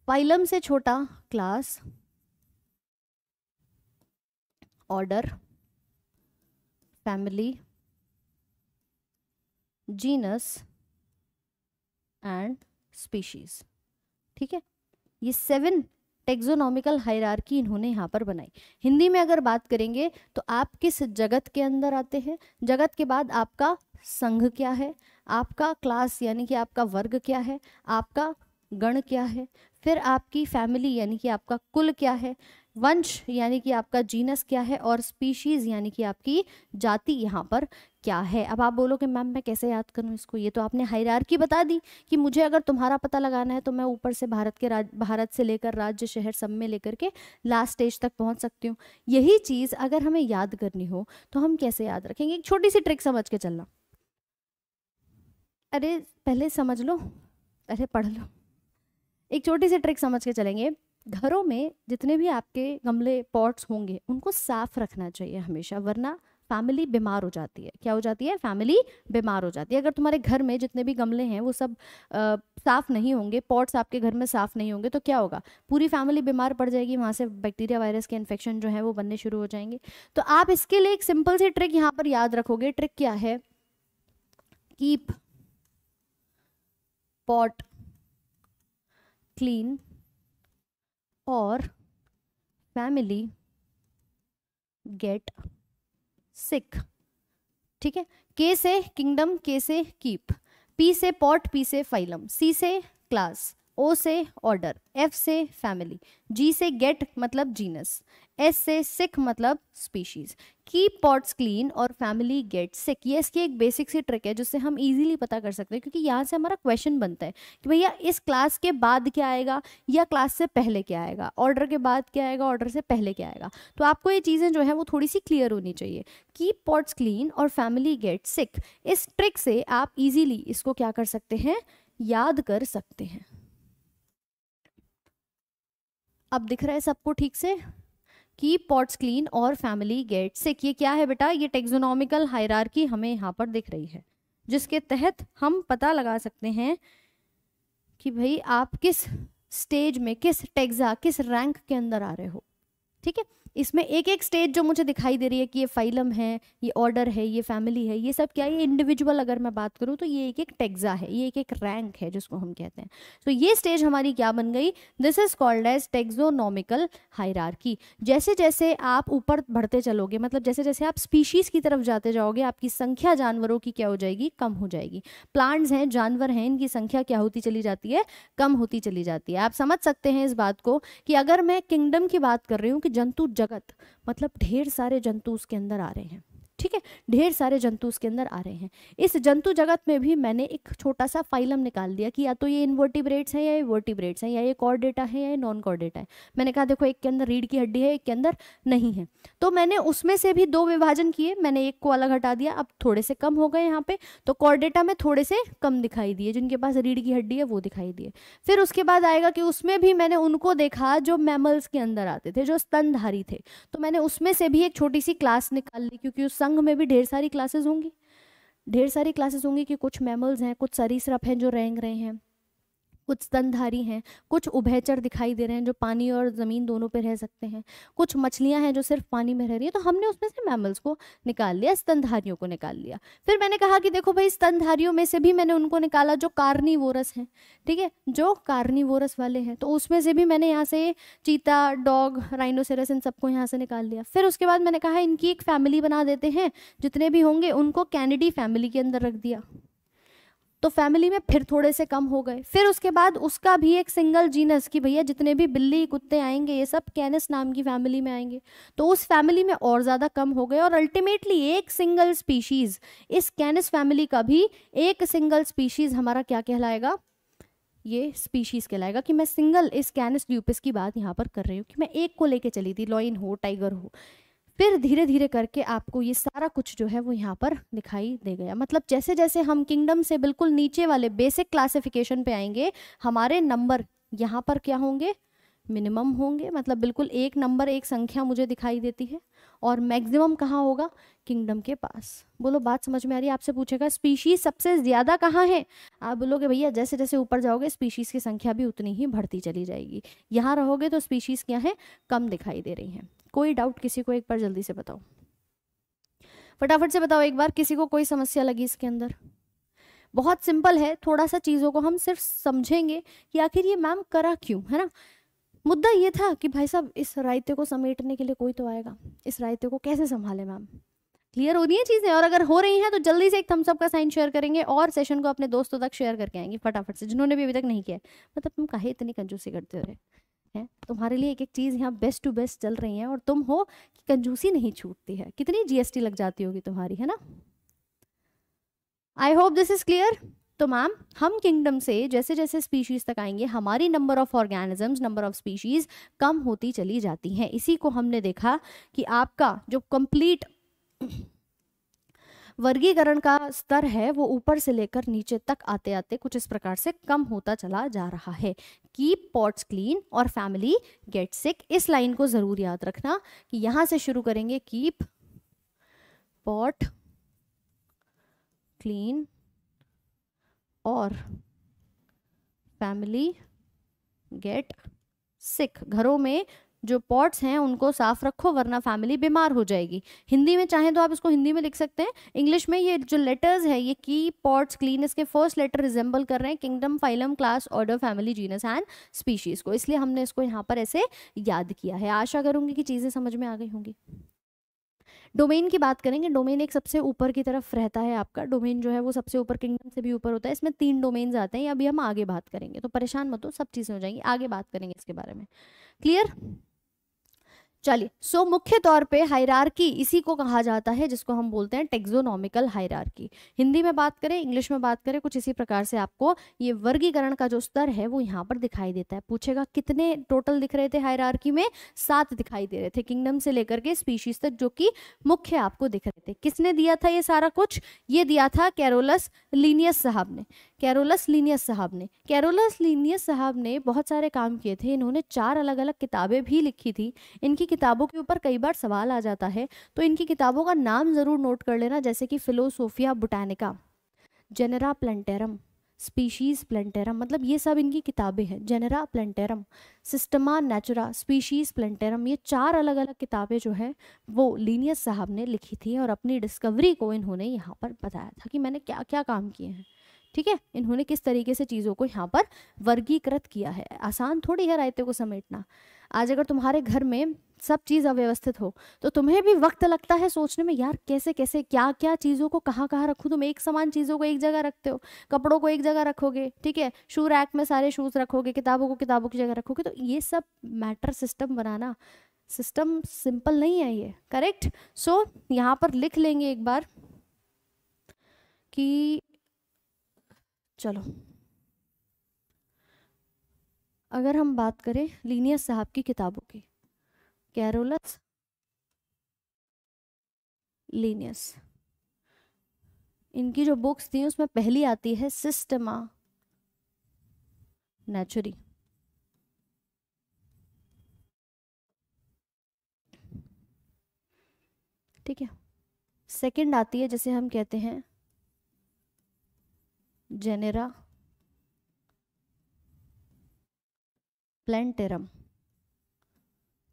फाइलम से छोटा class order family genus and species ठीक है ये सेवन टेक्जोनॉमिकल हायरार्की इन्होंने यहाँ पर बनाई हिंदी में अगर बात करेंगे तो आप किस जगत के अंदर आते हैं जगत के बाद आपका संघ क्या है आपका क्लास यानी कि आपका वर्ग क्या है आपका गण क्या है फिर आपकी फैमिली यानी कि आपका कुल क्या है वंश यानी कि आपका जीनस क्या है और स्पीशीज़ यानी कि आपकी जाति यहाँ पर क्या है अब आप बोलो कि मैम मैं कैसे याद करूँ इसको ये तो आपने हायरार्की बता दी कि मुझे अगर तुम्हारा पता लगाना है तो मैं ऊपर से भारत के राज भारत से लेकर राज्य शहर सब में लेकर के लास्ट स्टेज तक पहुँच सकती हूँ यही चीज़ अगर हमें याद करनी हो तो हम कैसे याद रखेंगे एक छोटी सी ट्रिक समझ के चलना अरे पहले समझ लो अरे पढ़ लो एक छोटी सी ट्रिक समझ के चलेंगे घरों में जितने भी आपके गमले पॉट्स होंगे उनको साफ रखना चाहिए हमेशा वरना फैमिली बीमार हो जाती है क्या हो जाती है फैमिली बीमार हो जाती है अगर तुम्हारे घर में जितने भी गमले हैं वो सब आ, साफ नहीं होंगे पॉट्स आपके घर में साफ नहीं होंगे तो क्या होगा पूरी फैमिली बीमार पड़ जाएगी वहाँ से बैक्टीरिया वायरस के इन्फेक्शन जो है वो बनने शुरू हो जाएंगे तो आप इसके लिए एक सिंपल सी ट्रिक यहाँ पर याद रखोगे ट्रिक क्या है कीप पॉट क्लीन और फैमिली गेट सिख ठीक है के से किंगडम के से कीप पी से पॉट पी से फाइलम सी से क्लास ओ से ऑर्डर एफ से फैमिली जी से गेट मतलब जीनस एस से सिक मतलब स्पीशीज कीप पॉट्स क्लीन और फैमिली गेट सिक ये इसकी एक बेसिक सी ट्रिक है जिससे हम इजीली पता कर सकते हैं क्योंकि यहाँ से हमारा क्वेश्चन बनता है कि भैया इस क्लास के बाद क्या आएगा या क्लास से पहले क्या आएगा ऑर्डर के बाद क्या आएगा ऑर्डर से पहले क्या आएगा तो आपको ये चीज़ें जो हैं वो थोड़ी सी क्लियर होनी चाहिए कीप पॉट्स क्लीन और फैमिली गेट सिक इस ट्रिक से आप ईजीली इसको क्या कर सकते हैं याद कर सकते हैं अब दिख रहा है सबको ठीक से कीप पॉट्स क्लीन और फैमिली गेट सिक ये क्या है बेटा ये टेक्जोनॉमिकल हायरार्की हमें यहाँ पर दिख रही है जिसके तहत हम पता लगा सकते हैं कि भाई आप किस स्टेज में किस टेक्जा किस रैंक के अंदर आ रहे हो ठीक है इसमें एक एक स्टेज जो मुझे दिखाई दे रही है कि ये फाइलम है ये ऑर्डर है ये फैमिली है ये सब क्या है ये इंडिविजुअल अगर मैं बात करूँ तो ये एक एक टेक्जा है ये एक एक रैंक है जिसको हम कहते हैं तो ये स्टेज हमारी क्या बन गई this is called as taxonomical hierarchy जैसे जैसे आप ऊपर बढ़ते चलोगे मतलब जैसे जैसे आप स्पीशीज़ की तरफ जाते जाओगे आपकी संख्या जानवरों की क्या हो जाएगी कम हो जाएगी प्लांट्स हैं जानवर हैं इनकी संख्या क्या होती चली जाती है कम होती चली जाती है आप समझ सकते हैं इस बात को कि अगर मैं किंगडम की बात कर रही हूँ कि जंतु जगत मतलब ढेर सारे जंतु उसके अंदर आ रहे हैं ठीक है ढेर सारे जंतु उसके अंदर आ रहे हैं इस जंतु जगत में भी मैंने एक छोटा सा फाइलम निकाल दिया कि या तो ये इन्वर्टिब्रेट्स हैं या ये वर्टिब्रेट्स हैं या ये कॉर डेटा है या ये नॉन कॉर डेटा है मैंने कहा देखो एक के अंदर रीढ़ की हड्डी है एक के अंदर नहीं है तो मैंने उसमें से भी दो विभाजन किए मैंने एक को अलग हटा दिया अब थोड़े से कम हो गए यहाँ पे तो कॉर्डेटा में थोड़े से कम दिखाई दिए जिनके पास रीढ़ की हड्डी है वो दिखाई दिए फिर उसके बाद आएगा कि उसमें भी मैंने उनको देखा जो मैमल्स के अंदर आते थे जो स्तनधारी थे तो मैंने उसमें से भी एक छोटी सी क्लास निकाल ली क्योंकि उस संघ में भी ढेर सारी क्लासेस होंगी ढेर सारी क्लासेस होंगी कि कुछ मैमल्स हैं कुछ सरीसरप हैं जो रेंग रहे हैं कुछ स्तनधारी हैं कुछ उभयचर दिखाई दे रहे हैं जो पानी और ज़मीन दोनों पे रह सकते हैं कुछ मछलियां हैं जो सिर्फ पानी में रह रही हैं तो हमने उसमें से मैमल्स को निकाल लिया स्तनधारियों को निकाल लिया फिर मैंने कहा कि देखो भाई स्तनधारियों में से भी मैंने उनको निकाला जो वोरस हैं ठीक है जो कार्निवोरस वाले हैं तो उसमें से भी मैंने यहाँ से चीता डॉग राइनोसेरस इन सबको यहाँ से निकाल लिया फिर उसके बाद मैंने कहा इनकी एक फैमिली बना देते हैं जितने भी होंगे उनको कैनेडी फैमिली के अंदर रख दिया तो फैमिली में फिर थोड़े से कम हो गए फिर उसके बाद उसका भी एक सिंगल जीनस कि भैया जितने भी बिल्ली कुत्ते आएंगे ये सब कैनस नाम की फैमिली में आएंगे तो उस फैमिली में और ज़्यादा कम हो गए और अल्टीमेटली एक सिंगल स्पीशीज़ इस कैनस फैमिली का भी एक सिंगल स्पीशीज़ हमारा क्या कहलाएगा ये स्पीशीज़ कहलाएगा कि मैं सिंगल इस कैनस ल्यूपिस की बात यहाँ पर कर रही हूँ कि मैं एक को लेके चली थी लॉइन हो टाइगर हो फिर धीरे धीरे करके आपको ये सारा कुछ जो है वो यहाँ पर दिखाई दे गया मतलब जैसे जैसे हम किंगडम से बिल्कुल नीचे वाले बेसिक क्लासिफिकेशन पे आएंगे हमारे नंबर यहाँ पर क्या होंगे मिनिमम होंगे मतलब बिल्कुल एक नंबर एक संख्या मुझे दिखाई देती है और मैक्सिमम कहाँ होगा किंगडम के पास बोलो बात समझ में आ रही है आपसे पूछेगा स्पीशीज सबसे ज़्यादा कहाँ है आप बोलोगे भैया जैसे जैसे ऊपर जाओगे स्पीशीज़ की संख्या भी उतनी ही बढ़ती चली जाएगी यहाँ रहोगे तो स्पीशीज़ क्या है कम दिखाई दे रही हैं कोई डाउट किसी को एक बार जल्दी से बताओ फटाफट से बताओ एक बार किसी को कोई समस्या लगी इसके अंदर बहुत सिंपल है थोड़ा सा चीज़ों को हम सिर्फ समझेंगे कि आखिर ये मैम करा क्यों है ना मुद्दा ये था कि भाई साहब इस रायते को समेटने के लिए कोई तो आएगा इस रायते को कैसे संभाले मैम क्लियर हो रही है चीज़ें और अगर हो रही हैं तो जल्दी से एक थम्सअप का साइन शेयर करेंगे और सेशन को अपने दोस्तों तक शेयर करके आएंगे फटाफट से जिन्होंने भी अभी तक नहीं किया मतलब तुम कहे इतनी कंजूसी करते हो रहे हैं तुम्हारे लिए एक एक चीज़ यहाँ बेस्ट टू बेस्ट चल रही है और तुम हो कि कंजूसी नहीं छूटती है कितनी जीएसटी लग जाती होगी तुम्हारी है ना I hope this is clear तो मैम हम किंगडम से जैसे जैसे स्पीशीज तक आएंगे हमारी number of organisms number of species कम होती चली जाती हैं इसी को हमने देखा कि आपका जो कंप्लीट वर्गीकरण का स्तर है वो ऊपर से लेकर नीचे तक आते आते कुछ इस प्रकार से कम होता चला जा रहा है कीप पॉट्स क्लीन और फैमिली गेट सिक इस लाइन को ज़रूर याद रखना कि यहां से शुरू करेंगे कीप पॉट क्लीन और फैमिली गेट सिक घरों में जो पॉट्स हैं उनको साफ रखो वरना फैमिली बीमार हो जाएगी हिंदी में चाहें तो आप इसको हिंदी में लिख सकते हैं इंग्लिश में ये जो लेटर्स है ये की पॉट्स क्लीन इसके फर्स्ट लेटर रिजेंबल कर रहे हैं kingdom phylum class order family genus and species को इसलिए हमने इसको यहाँ पर ऐसे याद किया है आशा करूँगी कि चीज़ें समझ में आ गई होंगी डोमेन की बात करेंगे डोमेन एक सबसे ऊपर की तरफ रहता है आपका डोमेन जो है वो सबसे ऊपर किंगडम से भी ऊपर होता है इसमें तीन डोमेन्स आते हैं अभी हम आगे बात करेंगे तो परेशान मत हो सब चीज़ें हो जाएंगी आगे बात करेंगे इसके बारे में क्लियर चलिए सो so, मुख्य तौर पे हायरार्की इसी को कहा जाता है जिसको हम बोलते हैं टेक्जोनॉमिकल हायरार्की हिंदी में बात करें इंग्लिश में बात करें कुछ इसी प्रकार से आपको ये वर्गीकरण का जो स्तर है वो यहाँ पर दिखाई देता है पूछेगा कितने टोटल दिख रहे थे हायरार्की में सात दिखाई दे रहे थे किंगडम से लेकर के स्पीशीज तक जो कि मुख्य आपको दिख रहे थे किसने दिया था ये सारा कुछ ये दिया था कैरोलस लीनियस साहब ने कैरोलस लीनियस साहब ने कैरोलस लीनियस साहब ने बहुत सारे काम किए थे इन्होंने चार अलग अलग किताबें भी लिखी थी इनकी किताबों के ऊपर कई बार सवाल आ जाता है तो इनकी किताबों का नाम ज़रूर नोट कर लेना जैसे कि फिलोसोफिया बुटानिका जेनेरा प्लेंटेरम स्पीशीज़ प्लेंटेरम मतलब ये सब इनकी किताबें हैं Genera Plantarum Systema Naturae Species Plantarum ये चार अलग अलग किताबें जो हैं वो लीनियस साहब ने लिखी थी और अपनी डिस्कवरी को इन्होंने यहाँ पर बताया था कि मैंने क्या क्या काम किए हैं ठीक है इन्होंने किस तरीके से चीज़ों को यहाँ पर वर्गीकृत किया है आसान थोड़ी है रायते को समेटना आज अगर तुम्हारे घर में सब चीज़ अव्यवस्थित हो तो तुम्हें भी वक्त लगता है सोचने में यार कैसे कैसे क्या क्या चीज़ों को कहाँ कहाँ रखूँ तुम एक समान चीज़ों को एक जगह रखते हो कपड़ों को एक जगह रखोगे ठीक है शू रैक में सारे शूज़ रखोगे किताबों को किताबों की जगह रखोगे तो ये सब मैटर सिस्टम बनाना सिस्टम सिंपल नहीं है ये करेक्ट सो so, यहाँ पर लिख लेंगे एक बार कि चलो अगर हम बात करें लीनियस साहब की किताबों की कैरोलस लीनियस इनकी जो बुक्स थी उसमें पहली आती है सिस्टमा नेचुरी ठीक है सेकंड आती है जिसे हम कहते हैं जेनेरा प्लेंटेरम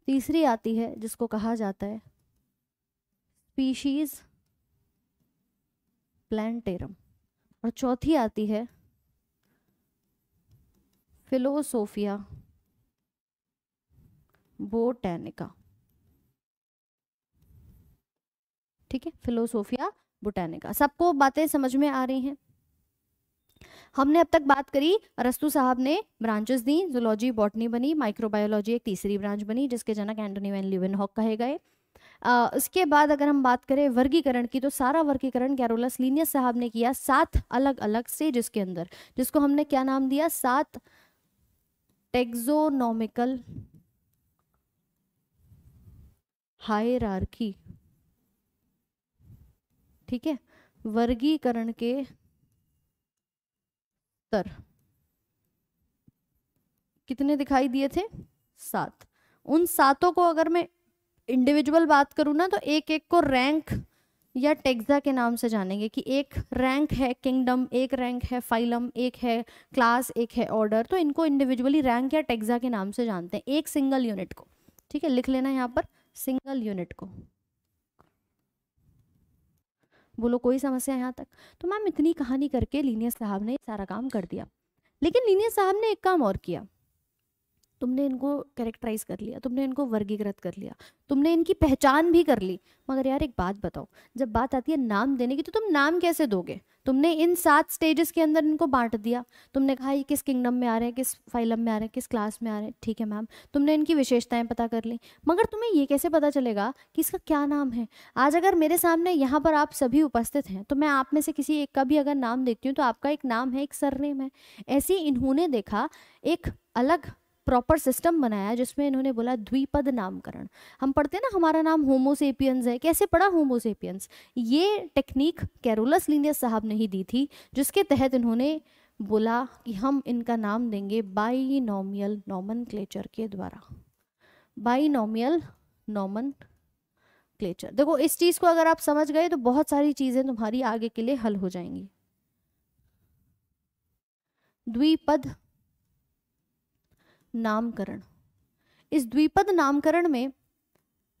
तीसरी आती है जिसको कहा जाता है स्पीशीज प्लेंटेरम और चौथी आती है फिलोसोफिया बोटेनिका ठीक है फिलोसोफिया बोटेनिका सबको बातें समझ में आ रही हैं हमने अब तक बात करी अरस्तु साहब ने ब्रांचेस दी जोलॉजी बॉटनी बनी माइक्रोबायोलॉजी एक तीसरी ब्रांच बनी जिसके जनक एंटोनी वैन लिविन हॉक कहे गए उसके बाद अगर हम बात करें वर्गीकरण की तो सारा वर्गीकरण कैरोलस लीनियस साहब ने किया सात अलग अलग से के अंदर जिसको हमने क्या नाम दिया सात टेक्सोनॉमिकल हायरार्की ठीक है वर्गीकरण के सत्तर कितने दिखाई दिए थे सात उन सातों को अगर मैं इंडिविजुअल बात करूं ना तो एक एक को रैंक या टेक्सा के नाम से जानेंगे कि एक रैंक है किंगडम एक रैंक है फाइलम एक है क्लास एक है ऑर्डर तो इनको इंडिविजुअली रैंक या टेक्सा के नाम से जानते हैं एक सिंगल यूनिट को ठीक है लिख लेना यहाँ पर सिंगल यूनिट को बोलो कोई समस्या यहाँ तक तो मैम इतनी कहानी करके लीनियर साहब ने सारा काम कर दिया लेकिन लीनियर साहब ने एक काम और किया तुमने इनको कैरेक्टराइज कर लिया तुमने इनको वर्गीकृत कर लिया तुमने इनकी पहचान भी कर ली मगर यार एक बात बताओ जब बात आती है नाम देने की तो तुम नाम कैसे दोगे तुमने इन सात स्टेजेस के अंदर इनको बांट दिया तुमने कहा ये किस किंगडम में आ रहे हैं किस फाइलम में आ रहे हैं किस क्लास में आ रहे हैं ठीक है मैम तुमने इनकी विशेषताएं पता कर ली मगर तुम्हें ये कैसे पता चलेगा कि इसका क्या नाम है आज अगर मेरे सामने यहाँ पर आप सभी उपस्थित हैं तो मैं आप में से किसी एक का भी अगर नाम देखती हूँ तो आपका एक नाम है एक सरनेम है ऐसे इन्होंने देखा एक अलग प्रॉपर सिस्टम बनाया जिसमें इन्होंने बोला द्विपद नामकरण हम पढ़ते हैं ना हमारा नाम होमोसेपियंस है कैसे पढ़ा होमोसेपियंस ये टेक्निक कैरोलस लीनियस साहब ने ही दी थी जिसके तहत इन्होंने बोला कि हम इनका नाम देंगे बाई नॉमियल नॉमन के द्वारा बाई नॉमियल नॉमन क्लेचर देखो इस चीज़ को अगर आप समझ गए तो बहुत सारी चीज़ें तुम्हारी आगे के लिए हल हो जाएंगी द्विपद नामकरण इस द्विपद नामकरण में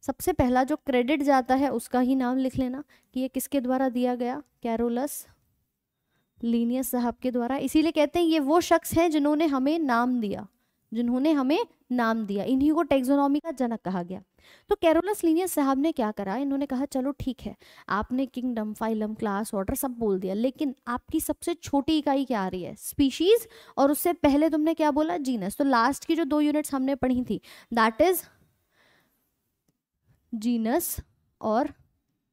सबसे पहला जो क्रेडिट जाता है उसका ही नाम लिख लेना कि ये किसके द्वारा दिया गया कैरोलस लीनियस साहब के द्वारा इसीलिए कहते हैं ये वो शख्स हैं जिन्होंने हमें नाम दिया जिन्होंने हमें नाम दिया इन्हीं को टेक्जोनॉमी का जनक कहा गया तो कैरोलस लीनियस साहब ने क्या करा इन्होंने कहा चलो ठीक है आपने किंगडम फाइलम क्लास ऑर्डर सब बोल दिया लेकिन आपकी सबसे छोटी इकाई क्या आ रही है स्पीशीज और उससे पहले तुमने क्या बोला जीनस तो लास्ट की जो दो यूनिट्स हमने पढ़ी थी दैट इज जीनस और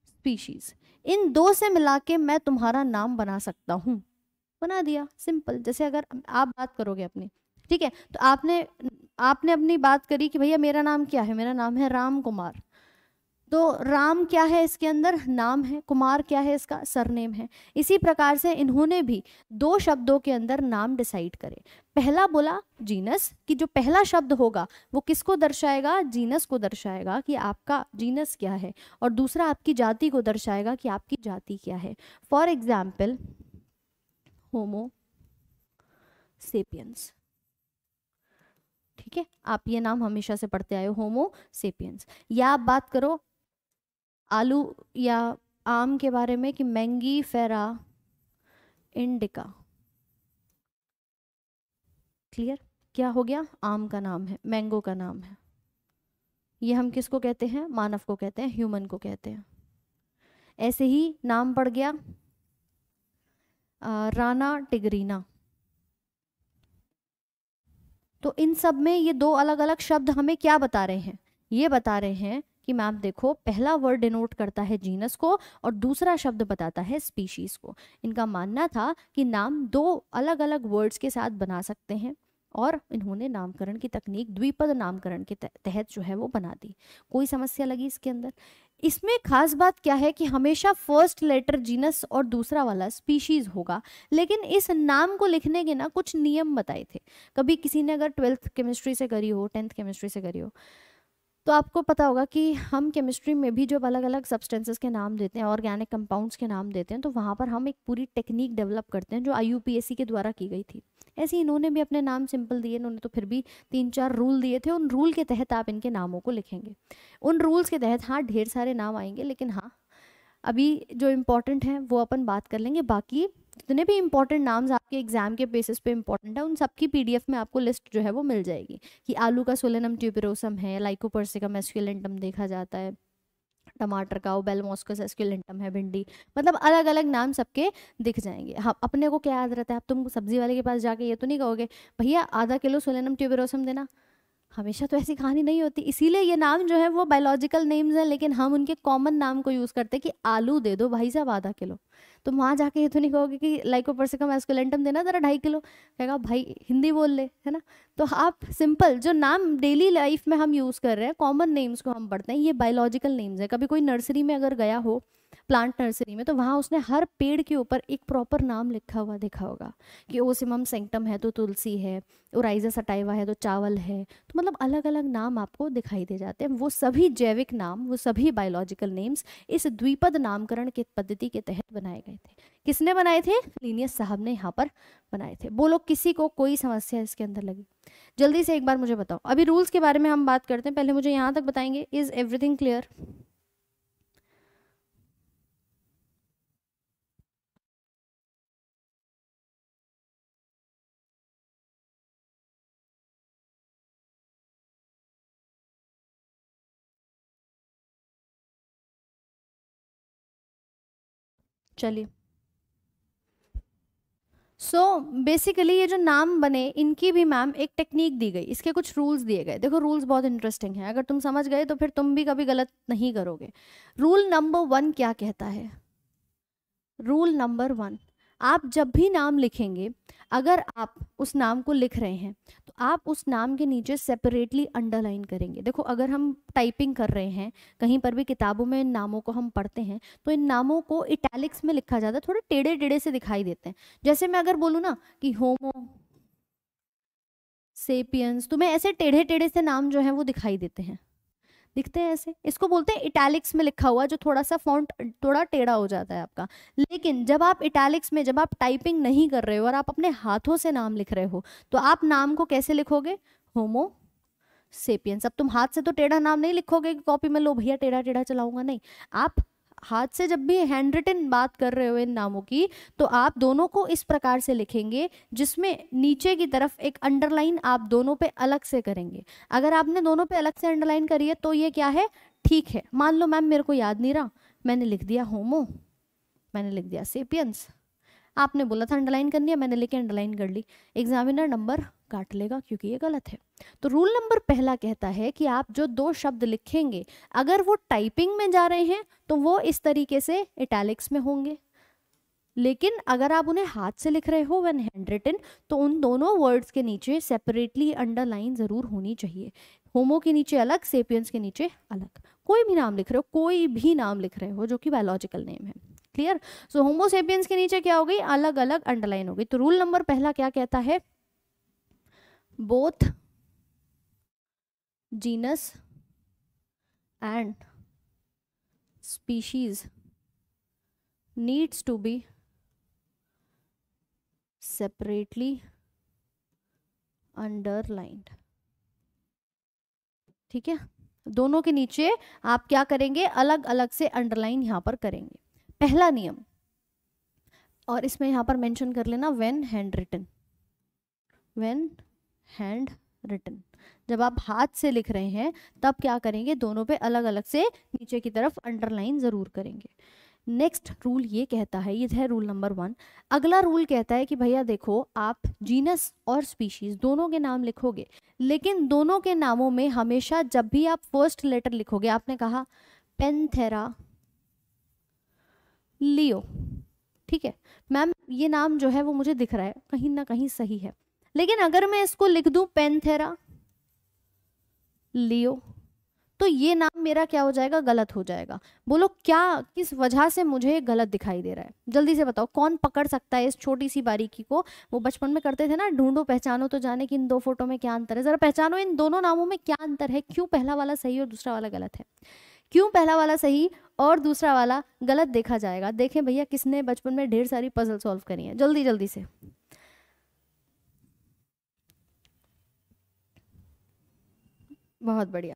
स्पीशीज इन दो से मिला के मैं तुम्हारा नाम बना सकता हूँ बना दिया सिंपल जैसे अगर आप बात करोगे अपनी ठीक है तो आपने आपने अपनी बात करी कि भैया मेरा नाम क्या है मेरा नाम है राम कुमार तो राम क्या है इसके अंदर नाम है कुमार क्या है इसका सरनेम है इसी प्रकार से इन्होंने भी दो शब्दों के अंदर नाम डिसाइड करे पहला बोला जीनस कि जो पहला शब्द होगा वो किसको दर्शाएगा जीनस को दर्शाएगा कि आपका जीनस क्या है और दूसरा आपकी जाति को दर्शाएगा कि आपकी जाति क्या है फॉर एग्जाम्पल होमो सेपियंस ठीक है आप ये नाम हमेशा से पढ़ते आए होमो सेपियंस या आप बात करो आलू या आम के बारे में कि मैंगी फेरा इंडिका क्लियर क्या हो गया आम का नाम है मैंगो का नाम है ये हम किसको कहते हैं मानव को कहते हैं ह्यूमन को कहते हैं ऐसे ही नाम पड़ गया आ, राना टिगरीना तो इन सब में ये दो अलग अलग शब्द हमें क्या बता रहे हैं ये बता रहे हैं कि मैम देखो पहला वर्ड डिनोट करता है जीनस को और दूसरा शब्द बताता है स्पीशीज को इनका मानना था कि नाम दो अलग अलग वर्ड्स के साथ बना सकते हैं और इन्होंने नामकरण की तकनीक द्विपद नामकरण के तहत जो है वो बना दी कोई समस्या लगी इसके अंदर इसमें खास बात क्या है कि हमेशा फर्स्ट लेटर जीनस और दूसरा वाला स्पीशीज होगा लेकिन इस नाम को लिखने के ना कुछ नियम बताए थे कभी किसी ने अगर ट्वेल्थ केमिस्ट्री से करी हो टेंथ केमिस्ट्री से करी हो तो आपको पता होगा कि हम केमिस्ट्री में भी जो अलग अलग सब्सटेंसेस के नाम देते हैं ऑर्गेनिक कंपाउंड्स के नाम देते हैं तो वहाँ पर हम एक पूरी टेक्निक डेवलप करते हैं जो आई के द्वारा की गई थी ऐसे इन्होंने भी अपने नाम सिंपल दिए इन्होंने तो फिर भी तीन चार रूल दिए थे उन रूल के तहत आप इनके नामों को लिखेंगे उन रूल्स के तहत हाँ ढेर सारे नाम आएंगे लेकिन हाँ अभी जो इम्पोर्टेंट है वो अपन बात कर लेंगे बाकी जितने भी इंपॉर्टेंट नाम्स आपके एग्जाम के बेसिस पे इम्पॉर्टेंट है उन सबकी एफ में आपको लिस्ट जो है वो मिल जाएगी कि आलू का सोलेनम ट्यूबरोसम है लाइकोपर्सिकम एस्क्यूलेंटम देखा जाता है टमाटर का हो एस्क्यूलेंटम है भिंडी मतलब अलग अलग नाम सबके दिख जाएंगे हाँ अपने को क्या याद रहता है आप तुम सब्जी वाले के पास जाके ये तो नहीं कहोगे भैया आधा किलो सोलेनम ट्यूबेरोसम देना हमेशा तो ऐसी कहानी नहीं होती इसीलिए ये नाम जो है वो बायोलॉजिकल नेम्स हैं लेकिन हम उनके कॉमन नाम को यूज़ करते हैं कि आलू दे दो भाई साहब आधा किलो तो वहाँ जाके ये तो नहीं कहोगे कि लाइको परसिकम एस्कुलेंटम देना ज़रा ढाई किलो कहेगा भाई हिंदी बोल ले है ना तो आप सिंपल जो नाम डेली लाइफ में हम यूज़ कर रहे हैं कॉमन नेम्स को हम पढ़ते हैं ये बायोलॉजिकल नेम्स हैं कभी कोई नर्सरी में अगर गया हो प्लांट नर्सरी में तो वहाँ उसने हर पेड़ के ऊपर एक प्रॉपर नाम लिखा हुआ देखा होगा कि ओसिमम सेंक्टम है तो तुलसी है ओराइजा सटाइवा है तो चावल है तो मतलब अलग अलग नाम आपको दिखाई दे जाते हैं वो सभी जैविक नाम वो सभी बायोलॉजिकल नेम्स इस द्विपद नामकरण के पद्धति के तहत बनाए गए थे किसने बनाए थे लीनियस साहब ने यहाँ पर बनाए थे बोलो किसी को कोई समस्या इसके अंदर लगी जल्दी से एक बार मुझे बताओ अभी रूल्स के बारे में हम बात करते हैं पहले मुझे यहाँ तक बताएंगे इज एवरीथिंग क्लियर चलिए सो so, बेसिकली ये जो नाम बने इनकी भी मैम एक टेक्निक दी गई इसके कुछ रूल्स दिए गए देखो रूल्स बहुत इंटरेस्टिंग है अगर तुम समझ गए तो फिर तुम भी कभी गलत नहीं करोगे रूल नंबर वन क्या कहता है रूल नंबर वन आप जब भी नाम लिखेंगे अगर आप उस नाम को लिख रहे हैं तो आप उस नाम के नीचे सेपरेटली अंडरलाइन करेंगे देखो अगर हम टाइपिंग कर रहे हैं कहीं पर भी किताबों में इन नामों को हम पढ़ते हैं तो इन नामों को इटैलिक्स में लिखा जाता है थोड़े टेढ़े टेढ़े से दिखाई देते हैं जैसे मैं अगर बोलूँ ना कि होमो सेपियंस तो मैं ऐसे टेढ़े टेढ़े से नाम जो है वो दिखाई देते हैं लिखते हैं ऐसे इसको बोलते हैं इटैलिक्स में लिखा हुआ जो थोड़ा सा फॉन्ट थोड़ा टेढ़ा हो जाता है आपका लेकिन जब आप इटैलिक्स में जब आप टाइपिंग नहीं कर रहे हो और आप अपने हाथों से नाम लिख रहे हो तो आप नाम को कैसे लिखोगे होमो सेपियंस अब तुम हाथ से तो टेढ़ा नाम नहीं लिखोगे कि कॉपी में लो भैया टेढ़ा टेढ़ा चलाऊंगा नहीं आप हाथ से जब भी हैंड रिटन बात कर रहे हो इन नामों की तो आप दोनों को इस प्रकार से लिखेंगे जिसमें नीचे की तरफ एक अंडरलाइन आप दोनों पे अलग से करेंगे अगर आपने दोनों पे अलग से अंडरलाइन करी है तो ये क्या है ठीक है मान लो मैम मेरे को याद नहीं रहा मैंने लिख दिया होमो मैंने लिख दिया सेपियंस आपने बोला था अंडरलाइन करनी है मैंने लिखे अंडरलाइन कर ली एग्जामिनर नंबर काट लेगा क्योंकि ये गलत है तो रूल नंबर पहला कहता है कि आप जो दो शब्द लिखेंगे अगर वो टाइपिंग में जा रहे हैं तो वो इस तरीके से इटैलिक्स में होंगे लेकिन अगर आप उन्हें हाथ से लिख रहे हो वन हैंड रिटन तो उन दोनों वर्ड्स के नीचे सेपरेटली अंडरलाइन ज़रूर होनी चाहिए होमो के नीचे अलग सेपियंस के नीचे अलग कोई भी नाम लिख रहे हो कोई भी नाम लिख रहे हो जो कि बायोलॉजिकल नेम है क्लियर सो होमो सेपियंस के नीचे क्या हो गई अलग अलग अंडरलाइन हो गई तो रूल नंबर पहला क्या कहता है both genus and species needs to be separately underlined ठीक है दोनों के नीचे आप क्या करेंगे अलग अलग से अंडरलाइन यहां पर करेंगे पहला नियम और इसमें यहां पर मेंशन कर लेना when handwritten when handwritten जब आप हाथ से लिख रहे हैं तब क्या करेंगे दोनों पे अलग अलग से नीचे की तरफ अंडरलाइन ज़रूर करेंगे नेक्स्ट रूल ये कहता है ये है रूल नंबर वन अगला रूल कहता है कि भैया देखो आप जीनस और स्पीशीज दोनों के नाम लिखोगे लेकिन दोनों के नामों में हमेशा जब भी आप फर्स्ट लेटर लिखोगे आपने कहा पेंथेरा लियो ठीक है मैम ये नाम जो है वो मुझे दिख रहा है कहीं ना कहीं सही है लेकिन अगर मैं इसको लिख दूं पेंथेरा लियो तो ये नाम मेरा क्या हो जाएगा गलत हो जाएगा बोलो क्या किस वजह से मुझे गलत दिखाई दे रहा है जल्दी से बताओ कौन पकड़ सकता है इस छोटी सी बारीकी को वो बचपन में करते थे ना ढूंढो पहचानो तो जाने कि इन दो फोटो में क्या अंतर है जरा पहचानो इन दोनों नामों में क्या अंतर है क्यों पहला वाला सही और दूसरा वाला गलत है क्यों पहला वाला सही और दूसरा वाला गलत देखा जाएगा देखें भैया किसने बचपन में ढेर सारी पजल सॉल्व करी है जल्दी जल्दी से बहुत बढ़िया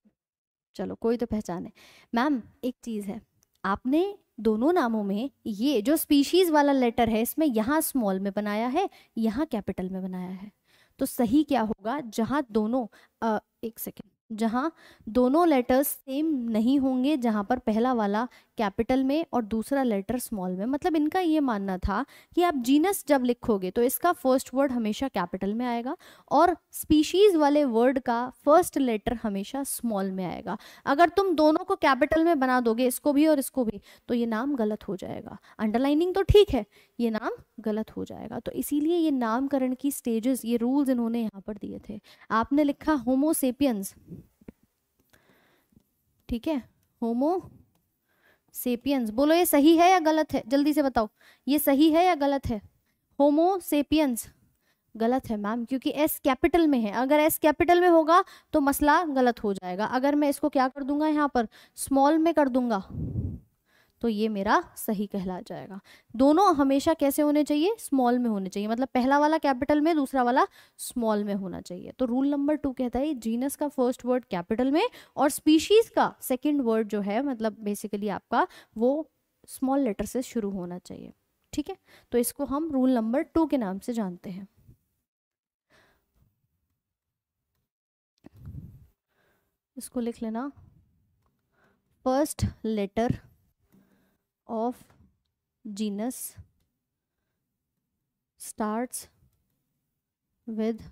चलो कोई तो पहचान है मैम एक चीज़ है आपने दोनों नामों में ये जो स्पीशीज वाला लेटर है इसमें यहाँ स्मॉल में बनाया है यहाँ कैपिटल में बनाया है तो सही क्या होगा जहाँ दोनों आ, एक सेकेंड जहाँ दोनों लेटर्स सेम नहीं होंगे जहां पर पहला वाला कैपिटल में और दूसरा लेटर स्मॉल में मतलब इनका ये मानना था कि आप जीनस जब लिखोगे तो इसका फर्स्ट वर्ड हमेशा कैपिटल में आएगा और स्पीशीज़ वाले वर्ड का फर्स्ट लेटर हमेशा स्मॉल में आएगा अगर तुम दोनों को कैपिटल में बना दोगे इसको भी और इसको भी तो ये नाम गलत हो जाएगा अंडरलाइनिंग तो ठीक है ये नाम गलत हो जाएगा तो इसीलिए ये नामकरण की स्टेजेस ये रूल्स इन्होंने यहाँ पर दिए थे आपने लिखा होमोसेपियंस ठीक है होमो सेपियंस बोलो ये सही है या गलत है जल्दी से बताओ ये सही है या गलत है होमो सेपियंस गलत है मैम क्योंकि एस कैपिटल में है अगर एस कैपिटल में होगा तो मसला गलत हो जाएगा अगर मैं इसको क्या कर दूंगा यहाँ पर स्मॉल में कर दूंगा तो ये मेरा सही कहला जाएगा दोनों हमेशा कैसे होने चाहिए स्मॉल में होने चाहिए मतलब पहला वाला कैपिटल में दूसरा वाला स्मॉल में होना चाहिए तो रूल नंबर टू कहता है जीनस का फर्स्ट वर्ड कैपिटल में और स्पीशीज का सेकेंड वर्ड जो है मतलब बेसिकली आपका वो स्मॉल लेटर से शुरू होना चाहिए ठीक है तो इसको हम रूल नंबर टू के नाम से जानते हैं इसको लिख लेना first letter of genus starts with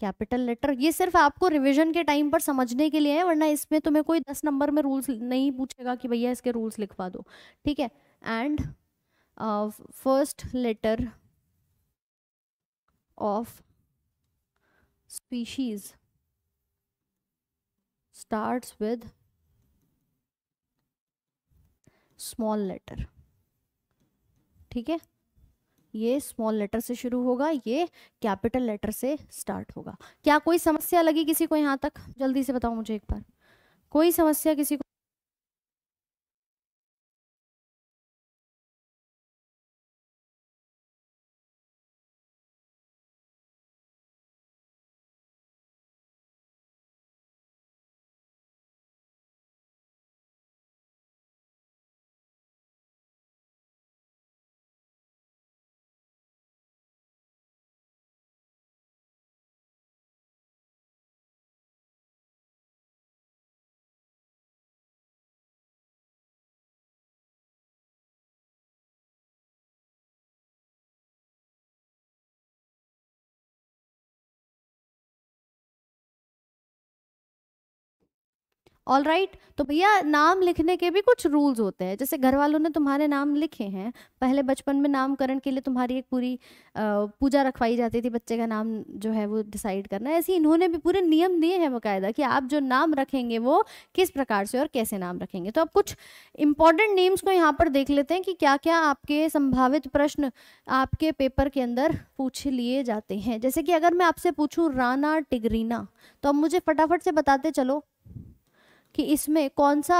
capital letter ये सिर्फ आपको रिवीजन के टाइम पर समझने के लिए है वरना इसमें तुम्हें कोई दस नंबर में रूल्स नहीं पूछेगा कि भैया इसके रूल्स लिखवा दो ठीक है and first letter of species starts with small letter ठीक है ये स्मॉल लेटर से शुरू होगा ये कैपिटल लेटर से स्टार्ट होगा क्या कोई समस्या लगी किसी को यहां तक जल्दी से बताओ मुझे एक बार कोई समस्या किसी को ऑल राइट right? तो भैया नाम लिखने के भी कुछ रूल्स होते हैं जैसे घर वालों ने तुम्हारे नाम लिखे हैं पहले बचपन में नामकरण के लिए तुम्हारी एक पूरी पूजा रखवाई जाती थी बच्चे का नाम जो है वो डिसाइड करना ऐसे इन्होंने भी पूरे नियम दिए हैं बाकायदा कि आप जो नाम रखेंगे वो किस प्रकार से और कैसे नाम रखेंगे तो आप कुछ इंपॉर्टेंट नेम्स को यहाँ पर देख लेते हैं कि क्या क्या आपके संभावित प्रश्न आपके पेपर के अंदर पूछ लिए जाते हैं जैसे कि अगर मैं आपसे पूछूँ राना टिगरीना तो अब मुझे फटाफट से बताते चलो कि इसमें कौन सा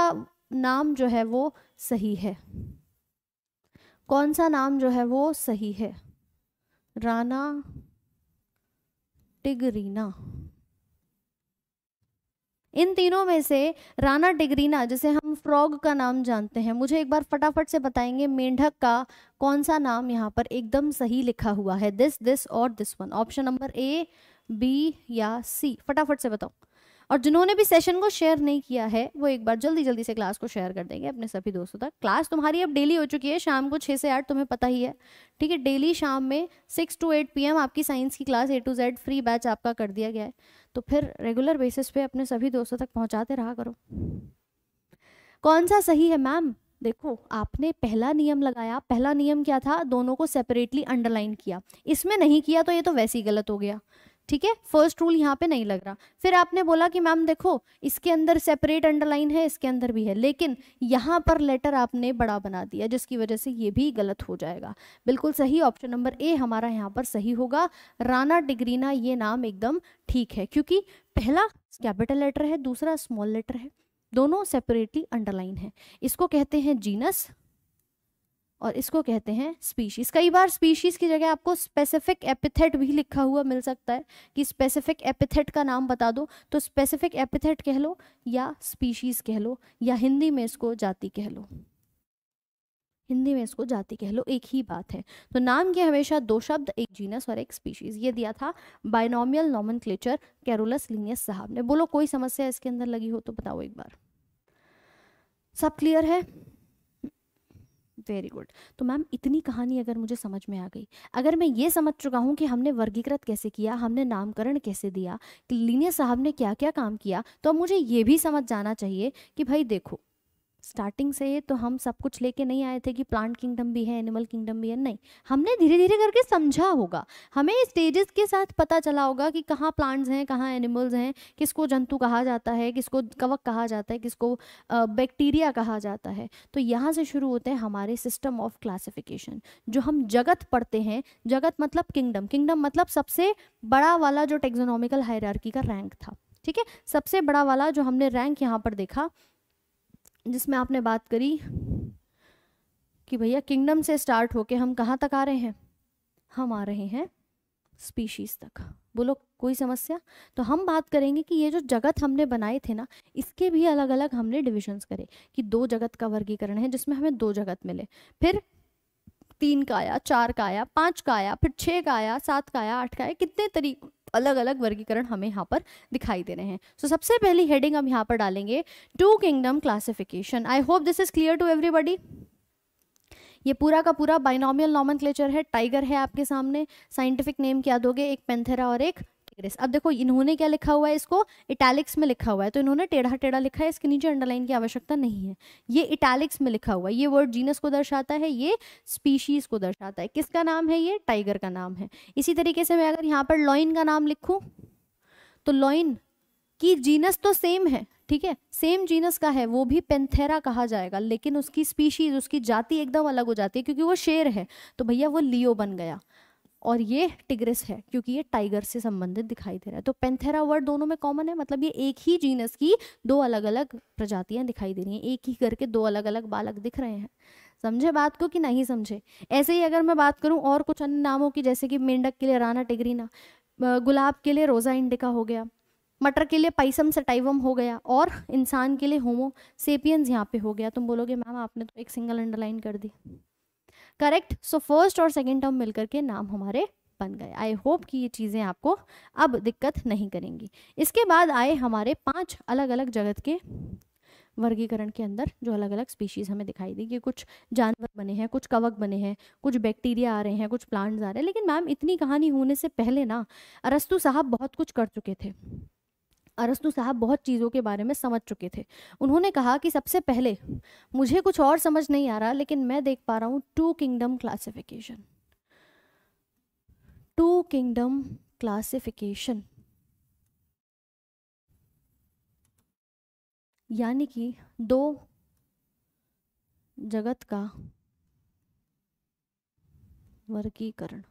नाम जो है वो सही है कौन सा नाम जो है वो सही है राना टिगरीना इन तीनों में से राना टिगरीना जिसे हम फ्रॉग का नाम जानते हैं मुझे एक बार फटाफट से बताएंगे मेंढक का कौन सा नाम यहाँ पर एकदम सही लिखा हुआ है दिस दिस और this one option number A B या सी फटाफट से बताओ और जिन्होंने भी सेशन को शेयर नहीं किया है वो एक बार जल्दी जल्दी से क्लास को शेयर कर देंगे अपने सभी दोस्तों तक क्लास तुम्हारी अब डेली हो चुकी है शाम को छः से आठ तुम्हें पता ही है ठीक है डेली शाम में सिक्स टू एट पी आपकी साइंस की class A to Z free batch आपका कर दिया गया है तो फिर रेगुलर बेसिस पे अपने सभी दोस्तों तक पहुँचाते रहा करो कौन सा सही है मैम देखो आपने पहला नियम लगाया पहला नियम क्या था दोनों को सेपरेटली अंडरलाइन किया इसमें नहीं किया तो ये तो वैसे ही गलत हो गया ठीक है फर्स्ट रूल यहाँ पे नहीं लग रहा फिर आपने बोला कि मैम देखो इसके अंदर सेपरेट अंडरलाइन है इसके अंदर भी है लेकिन यहाँ पर लेटर आपने बड़ा बना दिया जिसकी वजह से ये भी गलत हो जाएगा बिल्कुल सही ऑप्शन नंबर ए हमारा यहाँ पर सही होगा राना डिग्रीना ये नाम एकदम ठीक है क्योंकि पहला कैपिटल लेटर है दूसरा स्मॉल लेटर है दोनों सेपरेटली अंडरलाइन है इसको कहते हैं जीनस और इसको कहते हैं स्पीशीज कई बार स्पीशीज की जगह आपको स्पेसिफिक एपिथेट भी लिखा हुआ मिल सकता है कि स्पेसिफिक एपिथेट का नाम बता दो तो स्पेसिफिक एपिथेट कह लो या स्पीशीज कह लो या हिंदी में इसको जाति कह लो हिंदी में इसको जाति कह लो एक ही बात है तो नाम के हमेशा दो शब्द एक जीनस और एक स्पीशीज ये दिया था binomial nomenclature Carolus Linnaeus साहब ने बोलो कोई समस्या इसके अंदर लगी हो तो बताओ एक बार सब क्लियर है वेरी गुड तो मैम इतनी कहानी अगर मुझे समझ में आ गई अगर मैं ये समझ चुका हूँ कि हमने वर्गीकृत कैसे किया हमने नामकरण कैसे दिया लीनियर साहब ने क्या क्या काम किया तो अब मुझे ये भी समझ जाना चाहिए कि भाई देखो स्टार्टिंग से तो हम सब कुछ लेके नहीं आए थे कि प्लांट किंगडम भी है एनिमल किंगडम भी है नहीं हमने धीरे धीरे करके समझा होगा हमें स्टेजेस के साथ पता चला होगा कि कहाँ प्लांट्स हैं कहाँ एनिमल्स हैं किसको जंतु कहा जाता है किसको कवक कहा जाता है किसको बैक्टीरिया कहा जाता है तो यहाँ से शुरू होते हैं हमारे सिस्टम ऑफ क्लासिफिकेशन जो हम जगत पढ़ते हैं जगत मतलब किंगडम किंगडम मतलब सबसे बड़ा वाला जो टेक्जोनॉमिकल हायरार्की का रैंक था ठीक है सबसे बड़ा वाला जो हमने रैंक यहाँ पर देखा जिसमें आपने बात करी कि भैया किंगडम से स्टार्ट होके हम कहाँ तक आ रहे हैं हम आ रहे हैं स्पीशीज़ तक बोलो कोई समस्या तो हम बात करेंगे कि ये जो जगत हमने बनाए थे ना इसके भी अलग अलग हमने डिविजन्स करे कि दो जगत का वर्गीकरण है जिसमें हमें दो जगत मिले फिर तीन का आया चार का आया पाँच का आया फिर छः का आया सात का आया आठ का आया कितने तरीक अलग अलग वर्गीकरण हमें यहाँ पर दिखाई दे रहे हैं सो so, सबसे पहली हेडिंग हम यहाँ पर डालेंगे two kingdom classification I hope this is clear to everybody ये पूरा का पूरा बाइनोमियल नॉमन है टाइगर है आपके सामने साइंटिफिक नेम क्या दोगे एक पेंथेरा और एक ग्रेस अब देखो इन्होंने क्या लिखा हुआ है इसको इटैलिक्स में लिखा हुआ है तो इन्होंने टेढ़ा टेढ़ा लिखा है इसके नीचे अंडरलाइन की आवश्यकता नहीं है ये इटैलिक्स में लिखा हुआ है ये वर्ड जीनस को दर्शाता है ये स्पीशीज को दर्शाता है किसका नाम है ये टाइगर का नाम है इसी तरीके से मैं अगर यहाँ पर लॉइन का नाम लिखूँ तो लॉइन की जीनस तो सेम है ठीक है सेम जीनस का है वो भी पेंथेरा कहा जाएगा लेकिन उसकी स्पीशीज उसकी जाति एकदम अलग हो जाती है क्योंकि वो शेर है तो भैया वो लियो बन गया और ये टिग्रिस है क्योंकि ये टाइगर से संबंधित दिखाई दे रहा है तो पेंथेरा वर्ड दोनों में कॉमन है मतलब ये एक ही जीनस की दो अलग अलग प्रजातियां दिखाई दे रही हैं एक ही करके दो अलग अलग बालक दिख रहे हैं समझे बात को कि नहीं समझे ऐसे ही अगर मैं बात करूं और कुछ अन्य नामों की जैसे कि मेंढक के लिए राना टिगरीना गुलाब के लिए रोजा इंडिका हो गया मटर के लिए पाइसम सटाइवम हो गया और इंसान के लिए होमो सेपियंस यहाँ पे हो गया तुम बोलोगे मैम आपने तो एक सिंगल अंडरलाइन कर दी करेक्ट सो फर्स्ट और सेकेंड टर्म मिलकर के नाम हमारे बन गए आई होप कि ये चीज़ें आपको अब दिक्कत नहीं करेंगी इसके बाद आए हमारे पांच अलग अलग जगत के वर्गीकरण के अंदर जो अलग अलग स्पीशीज़ हमें दिखाई दी कि कुछ जानवर बने हैं कुछ कवक बने हैं कुछ बैक्टीरिया आ रहे हैं कुछ प्लांट्स आ रहे हैं लेकिन मैम इतनी कहानी होने से पहले ना अरस्तु साहब बहुत कुछ कर चुके थे अरस्तु साहब बहुत चीज़ों के बारे में समझ चुके थे उन्होंने कहा कि सबसे पहले मुझे कुछ और समझ नहीं आ रहा लेकिन मैं देख पा रहा हूँ two kingdom classification two kingdom classification यानी कि दो जगत का वर्गीकरण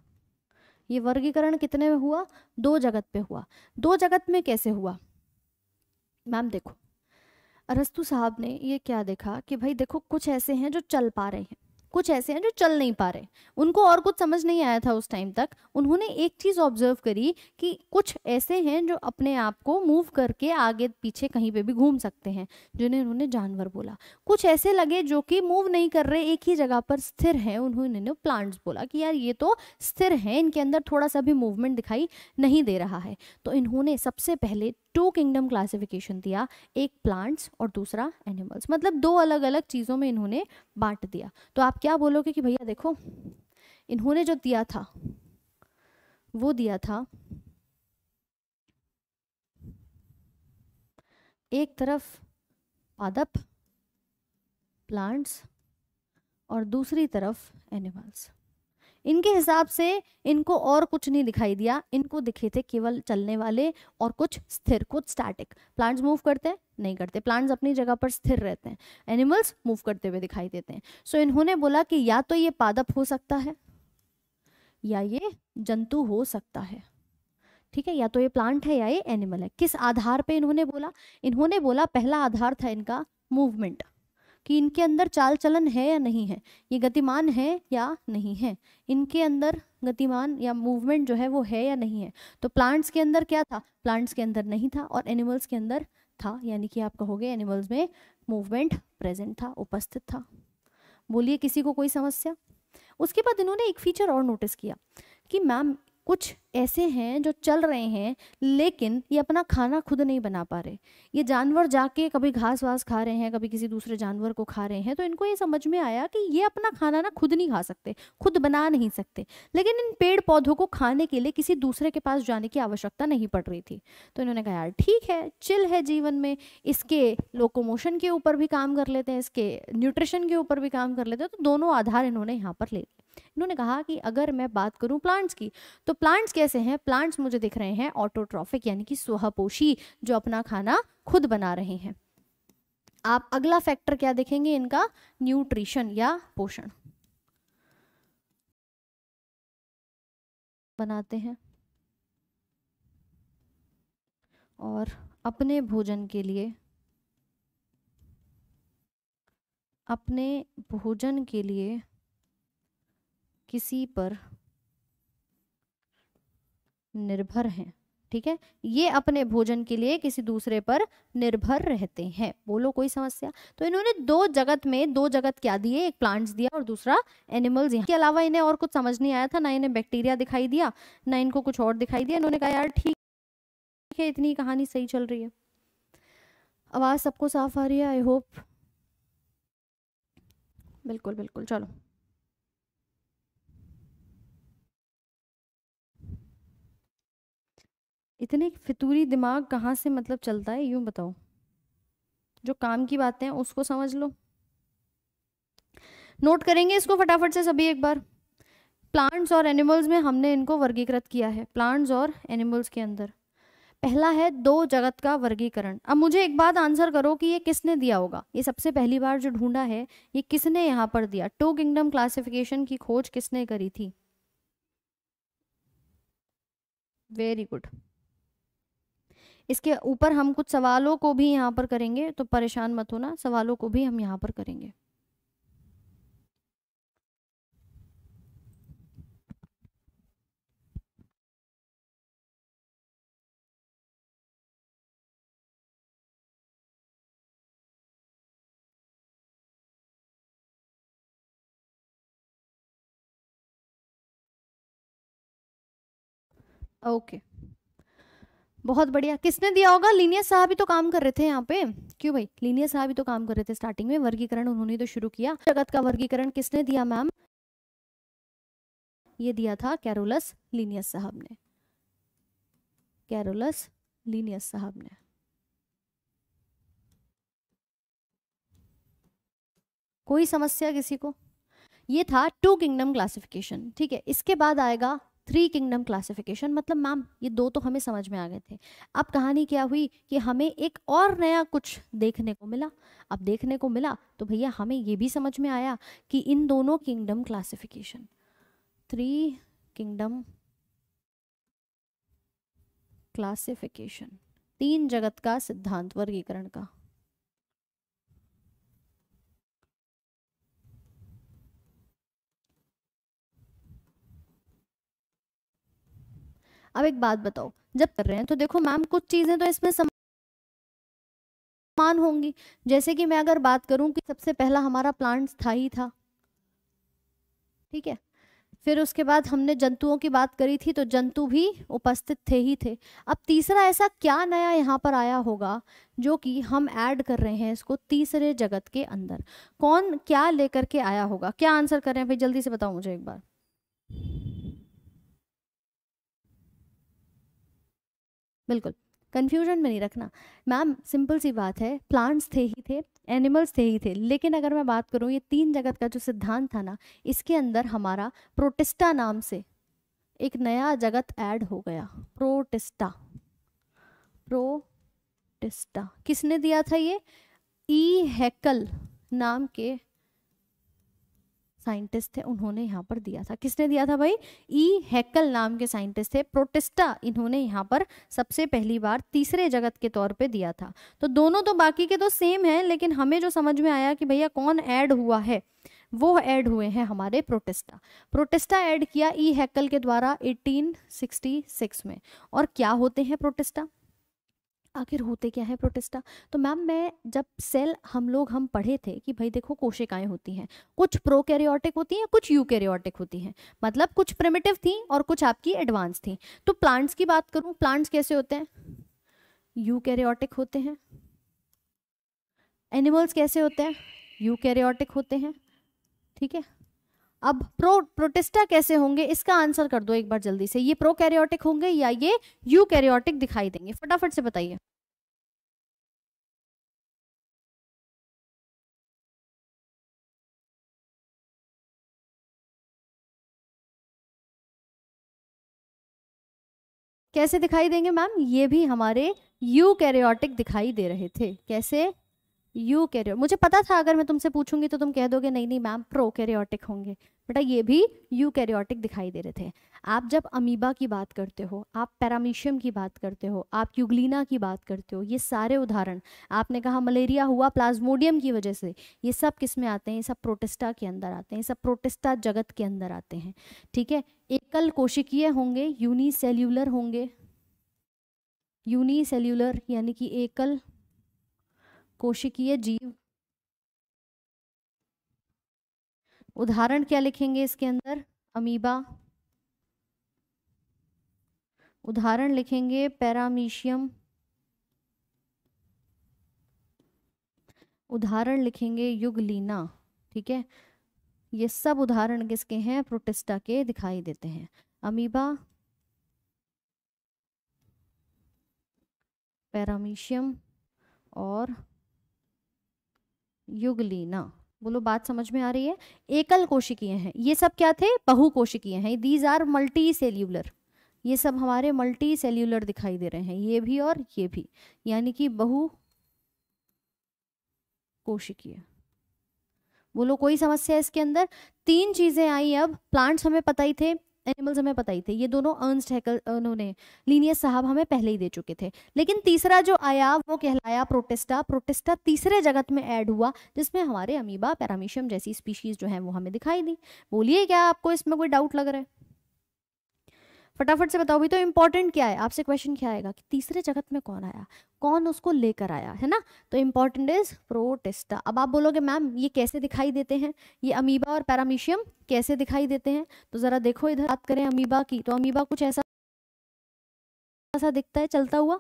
ये वर्गीकरण कितने में हुआ दो जगत पे हुआ दो जगत में कैसे हुआ मैम देखो अरस्तु साहब ने ये क्या देखा कि भाई देखो कुछ ऐसे हैं जो चल पा रहे हैं कुछ ऐसे हैं जो चल नहीं पा रहे उनको और कुछ समझ नहीं आया था उस टाइम तक उन्होंने एक चीज़ ऑब्जर्व करी कि कुछ ऐसे हैं जो अपने आप को मूव करके आगे पीछे कहीं पे भी घूम सकते हैं जिन्हें उन्होंने जानवर बोला कुछ ऐसे लगे जो कि मूव नहीं कर रहे एक ही जगह पर स्थिर हैं उन्होंने प्लांट्स बोला कि यार ये तो स्थिर है इनके अंदर थोड़ा सा भी मूवमेंट दिखाई नहीं दे रहा है तो इन्होंने सबसे पहले टू किंगडम क्लासिफिकेशन दिया एक प्लांट्स और दूसरा एनिमल्स मतलब दो अलग अलग चीज़ों में इन्होंने बांट दिया तो आप क्या बोलोगे कि भैया देखो इन्होंने जो दिया था वो दिया था एक तरफ पादप प्लांट्स और दूसरी तरफ एनिमल्स इनके हिसाब से इनको और कुछ नहीं दिखाई दिया इनको दिखे थे केवल चलने वाले और कुछ स्थिर कुछ स्टैटिक प्लांट्स मूव करते हैं नहीं करते प्लांट्स अपनी जगह पर स्थिर रहते हैं एनिमल्स मूव करते हुए दिखाई देते हैं सो so, इन्होंने बोला कि या तो ये पादप हो सकता है या ये जंतु हो सकता है ठीक है या तो ये प्लांट है या ये एनिमल है किस आधार पर इन्होंने बोला इन्होंने बोला पहला आधार था इनका मूवमेंट कि इनके अंदर चाल चलन है या नहीं है ये गतिमान है या नहीं है इनके अंदर गतिमान या मूवमेंट जो है वो है या नहीं है तो प्लांट्स के अंदर क्या था प्लांट्स के अंदर नहीं था और एनिमल्स के अंदर था यानी कि आप कहोगे एनिमल्स में मूवमेंट प्रेजेंट था उपस्थित था बोलिए किसी को कोई समस्या उसके बाद इन्होंने एक फीचर और नोटिस किया कि मैम कुछ ऐसे हैं जो चल रहे हैं लेकिन ये अपना खाना खुद नहीं बना पा रहे ये जानवर जाके कभी घास वास खा रहे हैं कभी किसी दूसरे जानवर को खा रहे हैं तो इनको ये समझ में आया कि ये अपना खाना ना खुद नहीं खा सकते खुद बना नहीं सकते लेकिन इन पेड़ पौधों को खाने के लिए किसी दूसरे के पास जाने की आवश्यकता नहीं पड़ रही थी तो इन्होंने कहा यार ठीक है चिल है जीवन में इसके लोकोमोशन के ऊपर भी काम कर लेते हैं इसके न्यूट्रिशन के ऊपर भी काम कर लेते हैं तो दोनों आधार इन्होंने यहाँ पर ले लिए इन्होंने कहा कि अगर मैं बात करूं प्लांट्स की तो प्लांट्स कैसे हैं प्लांट्स मुझे दिख रहे हैं ऑटोट्रॉफिक यानी कि सुहापोशी जो अपना खाना खुद बना रहे हैं आप अगला फैक्टर क्या देखेंगे इनका न्यूट्रिशन या पोषण बनाते हैं और अपने भोजन के लिए अपने भोजन के लिए किसी पर निर्भर हैं ठीक है ये अपने भोजन के लिए किसी दूसरे पर निर्भर रहते हैं बोलो कोई समस्या तो इन्होंने दो जगत में दो जगत क्या दिए एक प्लांट्स दिया और दूसरा एनिमल्स के अलावा इन्हें और कुछ समझ नहीं आया था ना इन्हें बैक्टीरिया दिखाई दिया ना इनको कुछ और दिखाई दिया इन्होंने कहा यार ठीक है इतनी कहानी सही चल रही है आवाज सबको साफ आ रही है आई होप बिल्कुल बिल्कुल चलो इतने फितूरी दिमाग कहाँ से मतलब चलता है यूं बताओ जो काम की बातें हैं उसको समझ लो नोट करेंगे इसको फटाफट से सभी एक बार प्लांट्स और एनिमल्स में हमने इनको वर्गीकृत किया है प्लांट्स और एनिमल्स के अंदर पहला है दो जगत का वर्गीकरण अब मुझे एक बात आंसर करो कि ये किसने दिया होगा ये सबसे पहली बार जो ढूंढा है ये किसने यहाँ पर दिया टू किंगडम क्लासिफिकेशन की खोज किसने करी थी वेरी गुड इसके ऊपर हम कुछ सवालों को भी यहाँ पर करेंगे तो परेशान मत होना सवालों को भी हम यहाँ पर करेंगे ओके okay. बहुत बढ़िया किसने दिया होगा लीनियर साहब ही तो काम कर रहे थे यहाँ पे क्यों भाई लीनियर साहब ही तो काम कर रहे थे स्टार्टिंग में वर्गीकरण उन्होंने तो शुरू किया जगत का वर्गीकरण किसने दिया मैम ये दिया था कैरोलस लीनियस साहब ने कैरोलस लीनियस साहब ने कोई समस्या किसी को ये था टू किंगडम क्लासिफिकेशन ठीक है इसके बाद आएगा थ्री किंगडम क्लासिफिकेशन मतलब मैम ये दो तो हमें समझ में आ गए थे अब कहानी क्या हुई कि हमें एक और नया कुछ देखने को मिला अब देखने को मिला तो भैया हमें ये भी समझ में आया कि इन दोनों kingdom classification three kingdom classification तीन जगत का सिद्धांत वर्गीकरण का अब एक बात बताओ जब कर रहे हैं तो देखो मैम कुछ चीज़ें तो इसमें समान होंगी जैसे कि मैं अगर बात करूं कि सबसे पहला हमारा प्लांट था ही था ठीक है फिर उसके बाद हमने जंतुओं की बात करी थी तो जंतु भी उपस्थित थे ही थे अब तीसरा ऐसा क्या नया यहाँ पर आया होगा जो कि हम ऐड कर रहे हैं इसको तीसरे जगत के अंदर कौन क्या लेकर के आया होगा क्या आंसर कर रहे हैं भाई जल्दी से बताओ मुझे एक बार बिल्कुल कन्फ्यूजन में नहीं रखना मैम सिंपल सी बात है प्लांट्स थे ही थे एनिमल्स थे ही थे लेकिन अगर मैं बात करूँ ये तीन जगत का जो सिद्धांत था ना इसके अंदर हमारा प्रोटिस्टा नाम से एक नया जगत ऐड हो गया प्रोटिस्टा प्रोटिस्टा किसने दिया था ये ई e. हैकल नाम के साइंटिस्ट थे उन्होंने यहाँ पर दिया था किसने दिया था भाई ई हैकल नाम के साइंटिस्ट थे प्रोटेस्टा इन्होंने यहाँ पर सबसे पहली बार तीसरे जगत के तौर पे दिया था तो दोनों तो बाकी के तो सेम है लेकिन हमें जो समझ में आया कि भैया कौन ऐड हुआ है वो ऐड हुए हैं हमारे प्रोटेस्टा प्रोटेस्टा ऐड किया ई हैकल के द्वारा 1866 में और क्या होते हैं प्रोटेस्टा आखिर होते क्या है प्रोटेस्टा तो मैम मैं जब सेल हम लोग हम पढ़े थे कि भाई देखो कोशिकाएं होती हैं कुछ प्रो कैरियोटिक होती हैं कुछ यू कैरियोटिक होती हैं मतलब कुछ प्रिमेटिव थी और कुछ आपकी एडवांस थी तो प्लांट्स की बात करूं प्लांट्स कैसे होते हैं यू कैरियोटिक होते हैं एनिमल्स कैसे होते हैं यू कैरियोटिक होते हैं ठीक है अब प्रो प्रोटेस्टा कैसे होंगे इसका आंसर कर दो एक बार जल्दी से ये प्रो कैरियोटिक होंगे या ये यू कैरियोटिक दिखाई देंगे फटाफट से बताइए कैसे दिखाई देंगे मैम ये भी हमारे यू कैरियोटिक दिखाई दे रहे थे कैसे यू कैरियर मुझे पता था अगर मैं तुमसे पूछूंगी तो तुम कह दोगे नहीं नहीं मैम प्रो कैरियोटिक होंगे बेटा ये भी यू कैरियोटिक दिखाई दे रहे थे आप जब अमीबा की बात करते हो आप पैरामीशियम की बात करते हो आप यूग्लिना की बात करते हो ये सारे उदाहरण आपने कहा मलेरिया हुआ प्लाज्मोडियम की वजह से ये सब किस में आते हैं ये सब प्रोटेस्टा के अंदर आते हैं ये सब प्रोटेस्टा जगत के अंदर आते हैं ठीक है एकल कोशिकीय होंगे यूनिसेल्यूलर होंगे यूनिसेल्यूलर यानी कि एकल कोशिकीय जीव उदाहरण क्या लिखेंगे इसके अंदर अमीबा उदाहरण लिखेंगे पैरामीशियम उदाहरण लिखेंगे युगलीना ठीक है ये सब उदाहरण किसके हैं प्रोटिस्टा के दिखाई देते हैं अमीबा पैरामीशियम और युगलीना बोलो बात समझ में आ रही है एकल कोशिकीय हैं ये सब क्या थे बहु कोशिकीय हैं दीज आर मल्टी सेल्यूलर ये सब हमारे मल्टी सेल्यूलर दिखाई दे रहे हैं ये भी और ये भी यानी कि बहु कोशिकीय बोलो कोई समस्या इसके अंदर तीन चीजें आई अब प्लांट्स हमें पता ही थे एनिमल्स हमें पता ही थे ये दोनों अर्नस्ट हैकल उन्होंने लीनियस साहब हमें पहले ही दे चुके थे लेकिन तीसरा जो आया वो कहलाया प्रोटेस्टा प्रोटेस्टा तीसरे जगत में ऐड हुआ जिसमें हमारे अमीबा पैरामीशियम जैसी स्पीशीज़ जो है वो हमें दिखाई दी बोलिए क्या आपको इसमें कोई डाउट लग रहा है फटाफट से बताओ भी तो इम्पोर्टेंट क्या है आपसे क्वेश्चन क्या आएगा कि तीसरे जगत में कौन आया कौन उसको लेकर आया है ना तो इम्पोर्टेंट इज प्रोटेस्टा अब आप बोलोगे मैम ये कैसे दिखाई देते हैं ये अमीबा और पैरामीशियम कैसे दिखाई देते हैं तो ज़रा देखो इधर बात करें अमीबा की तो अमीबा कुछ ऐसा ऐसा दिखता है चलता हुआ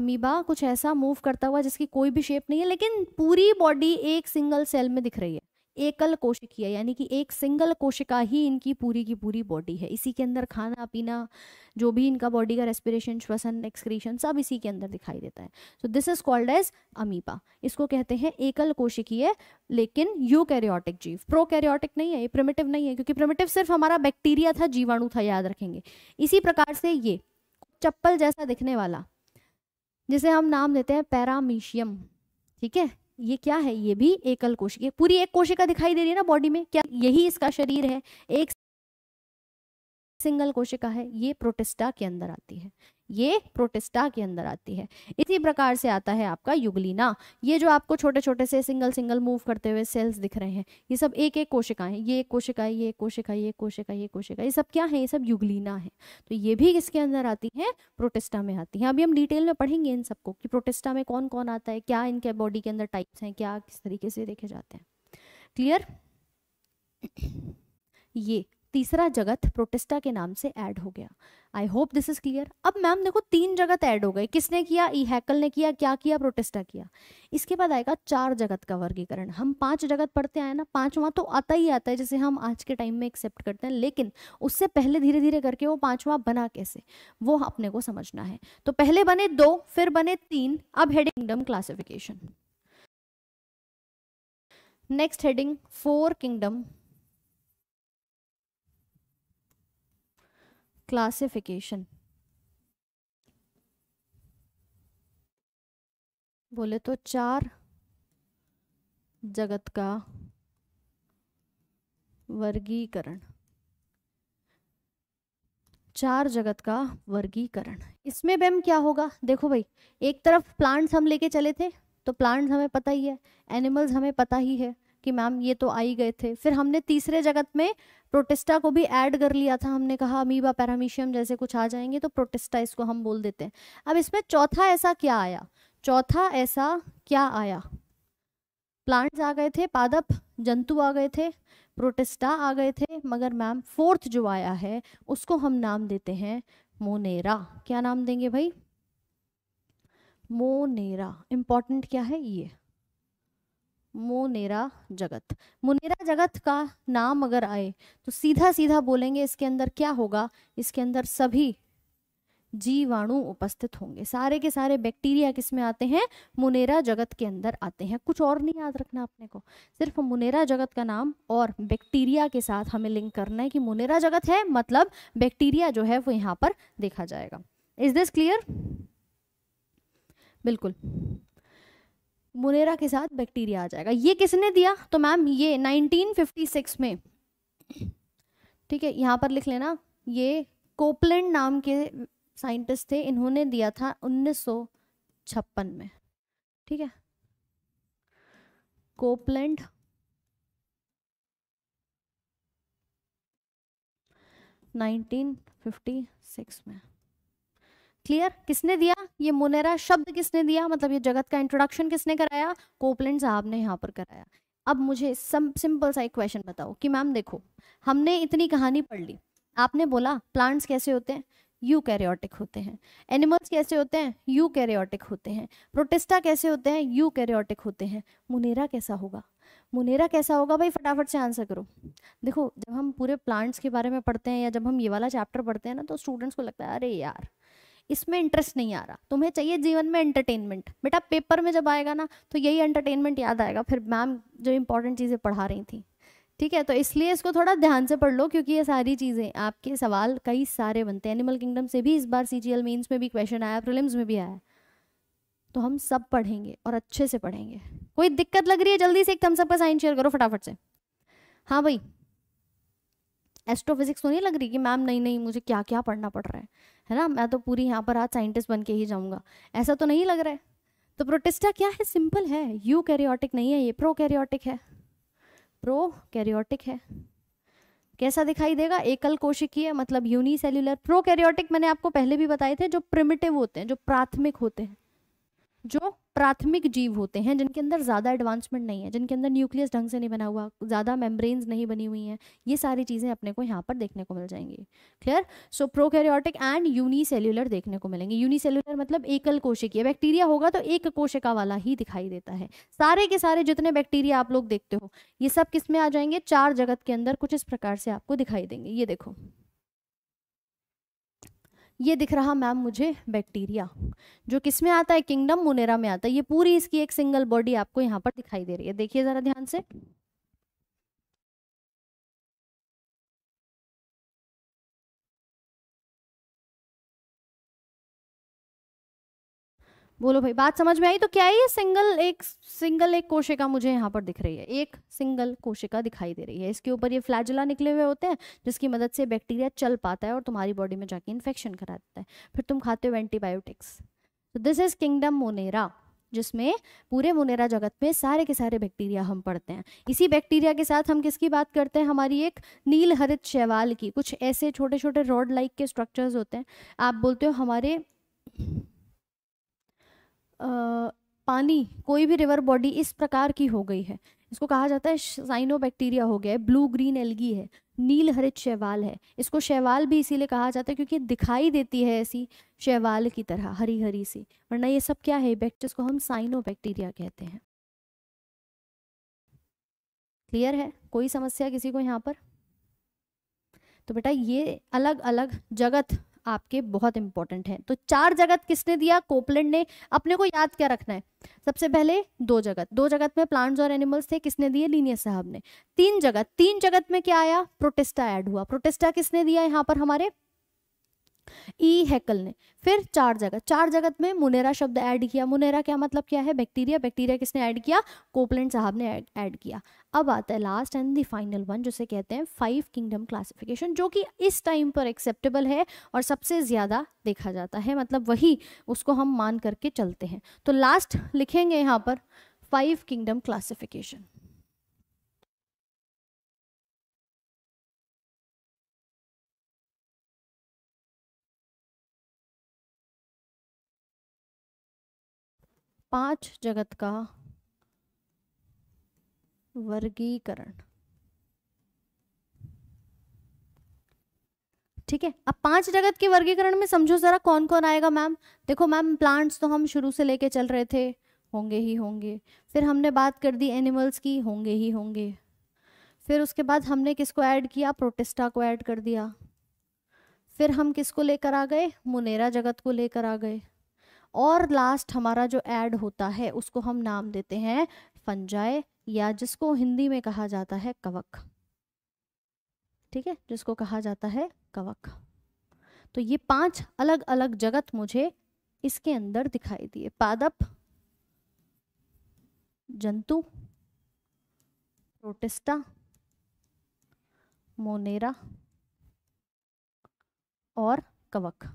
अमीबा कुछ ऐसा मूव करता हुआ जिसकी कोई भी शेप नहीं है लेकिन पूरी बॉडी एक सिंगल सेल में दिख रही है एकल कोशिकीय यानी कि एक सिंगल कोशिका ही इनकी पूरी की पूरी बॉडी है इसी के अंदर खाना पीना जो भी इनका बॉडी का रेस्पिरेशन श्वसन एक्सक्रीशन सब इसी के अंदर दिखाई देता है so this is called as amoeba इसको कहते हैं एकल कोशिकीय लेकिन यूकैरियोटिक जीव प्रोकैरियोटिक नहीं है ये प्रिमिटिव नहीं है क्योंकि प्रिमिटिव सिर्फ हमारा बैक्टीरिया था जीवाणु था याद रखेंगे इसी प्रकार से ये चप्पल जैसा दिखने वाला जिसे हम नाम देते हैं पैरामीशियम ठीक है ये क्या है ये भी एकल कोशिका पूरी एक कोशिका दिखाई दे रही है ना बॉडी में क्या यही इसका शरीर है एक सिंगल कोशिका है ये प्रोटेस्टा के अंदर आती है ये प्रोटेस्टा के अंदर आती है इसी प्रकार से आता है आपका युगलीना ये जो आपको छोटे छोटे से सिंगल सिंगल मूव करते हुए सेल्स दिख रहे हैं ये सब एक एक कोशिका है ये एक कोशिका ये एक कोशिका ये कोशिका ये कोशिका ये सब क्या है ये सब युगलीना है तो ये भी किसके अंदर आती है प्रोटेस्टा में आती है अभी हम डिटेल में पढ़ेंगे इन सबको कि प्रोटेस्टा में कौन कौन आता है क्या इनके बॉडी के अंदर टाइप्स हैं क्या किस तरीके से देखे जाते हैं क्लियर ये तीसरा जगत प्रोटेस्टा के नाम से ऐड हो गया I hope this is clear अब मैम देखो तीन जगत ऐड हो गए किसने किया ई e. हैकल ने किया क्या किया प्रोटेस्टा किया इसके बाद आएगा चार जगत का वर्गीकरण हम पांच जगत पढ़ते आए ना पांचवा तो आता ही आता है जैसे हम आज के टाइम में एक्सेप्ट करते हैं लेकिन उससे पहले धीरे धीरे करके वो पांचवा बना कैसे वो अपने को समझना है तो पहले बने दो फिर बने तीन अब heading kingdom classification next heading four kingdom classification बोले तो चार जगत का वर्गीकरण चार जगत का वर्गीकरण इसमें बैम क्या होगा देखो भाई एक तरफ प्लांट्स हम लेके चले थे तो प्लांट्स हमें पता ही है एनिमल्स हमें पता ही है कि मैम ये तो आ ही गए थे फिर हमने तीसरे जगत में प्रोटेस्टा को भी ऐड कर लिया था हमने कहा अमीबा पैरामीशियम जैसे कुछ आ जाएंगे तो प्रोटेस्टा इसको हम बोल देते हैं अब इसमें चौथा ऐसा क्या आया चौथा ऐसा क्या आया प्लांट्स आ गए थे पादप जंतु आ गए थे प्रोटेस्टा आ गए थे मगर मैम फोर्थ जो आया है उसको हम नाम देते हैं मोनेरा क्या नाम देंगे भाई मोनेरा इम्पॉर्टेंट क्या है ये मोनेरा जगत मुनेरा जगत का नाम अगर आए तो सीधा सीधा बोलेंगे इसके अंदर क्या होगा इसके अंदर सभी जीवाणु उपस्थित होंगे सारे के सारे बैक्टीरिया किसमें आते हैं मुनेरा जगत के अंदर आते हैं कुछ और नहीं याद रखना अपने को सिर्फ मुनेरा जगत का नाम और बैक्टीरिया के साथ हमें लिंक करना है कि मुनेरा जगत है मतलब बैक्टीरिया जो है वो यहाँ पर देखा जाएगा इज दिस क्लियर बिल्कुल मुनेरा के साथ बैक्टीरिया आ जाएगा ये किसने दिया तो मैम ये 1956 में ठीक है यहाँ पर लिख लेना ये कोपलैंड नाम के साइंटिस्ट थे इन्होंने दिया था उन्नीस में ठीक है कोपलैंड नाइनटीन फिफ्टी सिक्स में क्लियर किसने दिया ये मुनेरा शब्द किसने दिया मतलब ये जगत का इंट्रोडक्शन किसने कराया कोपलैंड साहब ने यहाँ पर कराया अब मुझे सम सिंपल सा एक क्वेश्चन बताओ कि मैम देखो हमने इतनी कहानी पढ़ ली आपने बोला प्लांट्स कैसे होते हैं यू कैरियोटिक होते हैं एनिमल्स कैसे होते हैं यू कैरियोटिक होते हैं प्रोटेस्टा कैसे होते हैं यू कैरियोटिक होते हैं मुनेरा कैसा होगा मुनेरा कैसा होगा भाई फटाफट से आंसर करो देखो जब हम पूरे प्लांट्स के बारे में पढ़ते हैं या जब हम ये वाला चैप्टर पढ़ते हैं ना तो स्टूडेंट्स को लगता है अरे यार इसमें इंटरेस्ट नहीं आ रहा तुम्हें चाहिए जीवन में एंटरटेनमेंट बेटा पेपर में जब आएगा ना तो यही एंटरटेनमेंट याद आएगा फिर मैम जो इंपॉर्टेंट चीज़ें पढ़ा रही थी ठीक है तो इसलिए इसको थोड़ा ध्यान से पढ़ लो क्योंकि ये सारी चीज़ें आपके सवाल कई सारे बनते हैं एनिमल किंगडम से भी इस बार सी जी में भी क्वेश्चन आया प्रिलिम्स में भी आया तो हम सब पढ़ेंगे और अच्छे से पढ़ेंगे कोई दिक्कत लग रही है जल्दी से एक थम्सअप का साइन शेयर करो फटाफट से हाँ भाई एस्ट्रोफिजिक्स तो नहीं लग रही कि मैम नहीं नहीं मुझे क्या क्या पढ़ना पड़ रहा है है ना मैं तो पूरी यहाँ पर आज साइंटिस्ट बन के ही जाऊँगा ऐसा तो नहीं लग रहा है तो प्रोटिस्टा क्या है सिंपल है यू कैरियोटिक नहीं है ये प्रो कैरियोटिक है प्रो कैरियोटिक है कैसा दिखाई देगा एकल कोशिकीय मतलब यूनिसेल्यूलर प्रो कैरियोटिक मैंने आपको पहले भी बताए थे जो प्रिमिटिव होते हैं जो प्राथमिक होते हैं जो प्राथमिक जीव होते हैं जिनके अंदर ज़्यादा एडवांसमेंट नहीं है जिनके अंदर न्यूक्लियस ढंग से नहीं बना हुआ ज़्यादा मेम्ब्रेन्स नहीं बनी हुई हैं ये सारी चीज़ें अपने को यहाँ पर देखने को मिल जाएंगी clear so prokaryotic and unicellular देखने को मिलेंगे यूनिसेल्युलर मतलब एकल कोशिकीय बैक्टीरिया होगा तो एक कोशिका वाला ही दिखाई देता है सारे के सारे जितने बैक्टीरिया आप लोग देखते हो ये सब किस में आ जाएंगे चार जगत के अंदर कुछ इस प्रकार से आपको दिखाई देंगे ये देखो ये दिख रहा मैम मुझे बैक्टीरिया जो किस में आता है किंगडम मुनेरा में आता है ये पूरी इसकी एक सिंगल बॉडी आपको यहाँ पर दिखाई दे रही है देखिए ज़रा ध्यान से बोलो भाई बात समझ में आई तो क्या है ये सिंगल एक सिंगल एक कोशिका मुझे यहाँ पर दिख रही है एक सिंगल कोशिका दिखाई दे रही है इसके ऊपर ये फ्लैजुला निकले हुए होते हैं जिसकी मदद से बैक्टीरिया चल पाता है और तुम्हारी बॉडी में जाके इन्फेक्शन करा देता है फिर तुम खाते हो एंटीबायोटिक्स तो दिस इज किंगडम मोनेरा जिसमें पूरे मोनेरा जगत में सारे के सारे बैक्टीरिया हम पढ़ते हैं इसी बैक्टीरिया के साथ हम किसकी बात करते हैं हमारी एक नील हरित शैवाल की कुछ ऐसे छोटे छोटे रॉड लाइक के स्ट्रक्चर्स होते हैं आप बोलते हो हमारे पानी कोई भी रिवर बॉडी इस प्रकार की हो गई है इसको कहा जाता है साइनो बैक्टीरिया हो गया है ब्लू ग्रीन एलगी है नील हरित शैवाल है इसको शैवाल भी इसीलिए कहा जाता है क्योंकि दिखाई देती है ऐसी शैवाल की तरह हरी हरी सी वरना ये सब क्या है बैक्टीरिया को हम साइनो बैक्टीरिया कहते हैं क्लियर है कोई समस्या किसी को यहाँ पर तो बेटा ये अलग अलग जगत आपके बहुत इंपॉर्टेंट हैं तो चार जगत किसने दिया कोपलैंड ने अपने को याद क्या रखना है सबसे पहले दो जगत दो जगत में प्लांट्स और एनिमल्स थे किसने दिए लीनियर साहब ने तीन जगत तीन जगत में क्या आया प्रोटेस्टा ऐड हुआ प्रोटेस्टा किसने दिया यहाँ पर हमारे ई हैकल ने फिर चार जगत चार जगत में मुनेरा शब्द ऐड किया मुनेरा क्या मतलब क्या है बैक्टीरिया बैक्टीरिया किसने ऐड किया कोपलैंड साहब ने ऐड किया अब आता है last and the final one जिसे कहते हैं फाइव किंगडम क्लासिफिकेशन जो कि इस टाइम पर एक्सेप्टेबल है और सबसे ज़्यादा देखा जाता है मतलब वही उसको हम मान करके चलते हैं तो लास्ट लिखेंगे यहाँ पर फाइव किंगडम क्लासिफिकेशन पांच जगत का वर्गीकरण ठीक है अब पांच जगत के वर्गीकरण में समझो जरा कौन कौन आएगा मैम देखो मैम प्लांट्स तो हम शुरू से लेके चल रहे थे होंगे ही होंगे फिर हमने बात कर दी एनिमल्स की होंगे ही होंगे फिर उसके बाद हमने किसको ऐड किया प्रोटेस्टा को ऐड कर दिया फिर हम किसको लेकर आ गए मुनेरा जगत को लेकर आ गए और लास्ट हमारा जो ऐड होता है उसको हम नाम देते हैं फंजाए या जिसको हिंदी में कहा जाता है कवक ठीक है जिसको कहा जाता है कवक तो ये पांच अलग अलग जगत मुझे इसके अंदर दिखाई दिए पादप जंतु प्रोटिस्टा मोनेरा और कवक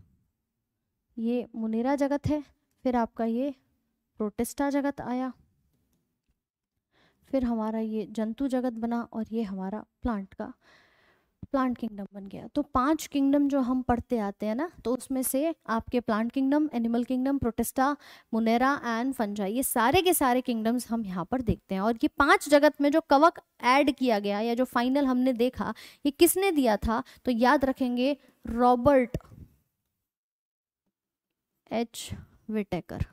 ये मुनेरा जगत है फिर आपका ये प्रोटेस्टा जगत आया फिर हमारा ये जंतु जगत बना और ये हमारा प्लांट का प्लांट किंगडम बन गया तो पांच किंगडम जो हम पढ़ते आते हैं ना तो उसमें से आपके plant kingdom animal kingdom Protista Monera and Fungi ये सारे के सारे किंगडम्स हम यहाँ पर देखते हैं और ये पांच जगत में जो कवक ऐड किया गया या जो फाइनल हमने देखा ये किसने दिया था तो याद रखेंगे रॉबर्ट एच विटेकर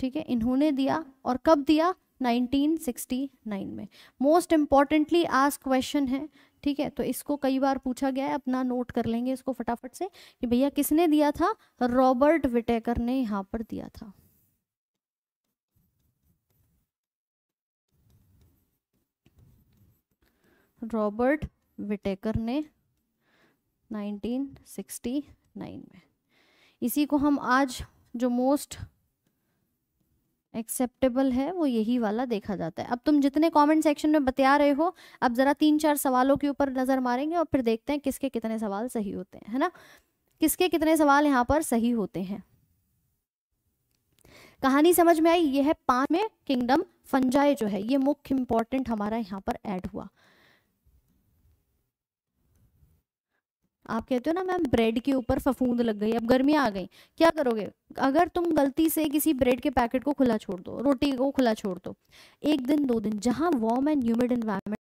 ठीक है इन्होंने दिया और कब दिया 1969 में मोस्ट इंपॉर्टेंटली आज क्वेश्चन है ठीक है तो इसको कई बार पूछा गया है अपना नोट कर लेंगे इसको फटाफट से कि भैया किसने दिया था रॉबर्ट विटेकर ने यहां पर दिया था रॉबर्ट विटेकर ने 1969 में इसी को हम आज जो मोस्ट एक्सेप्टेबल है वो यही वाला देखा जाता है अब तुम जितने कमेंट सेक्शन में बता रहे हो अब ज़रा तीन चार सवालों के ऊपर नज़र मारेंगे और फिर देखते हैं किसके कितने सवाल सही होते हैं है ना किसके कितने सवाल यहाँ पर सही होते हैं कहानी समझ में आई यह पांच में किंगडम फंजाई जो है ये मुख्य इंपॉर्टेंट हमारा यहाँ पर एड हुआ आप कहते हो ना मैम ब्रेड के ऊपर फफूंद लग गई अब गर्मियाँ आ गई क्या करोगे अगर तुम गलती से किसी ब्रेड के पैकेट को खुला छोड़ दो रोटी को खुला छोड़ दो एक दिन दो दिन जहाँ वॉम एंड ह्यूमिड इन्वायरमेंट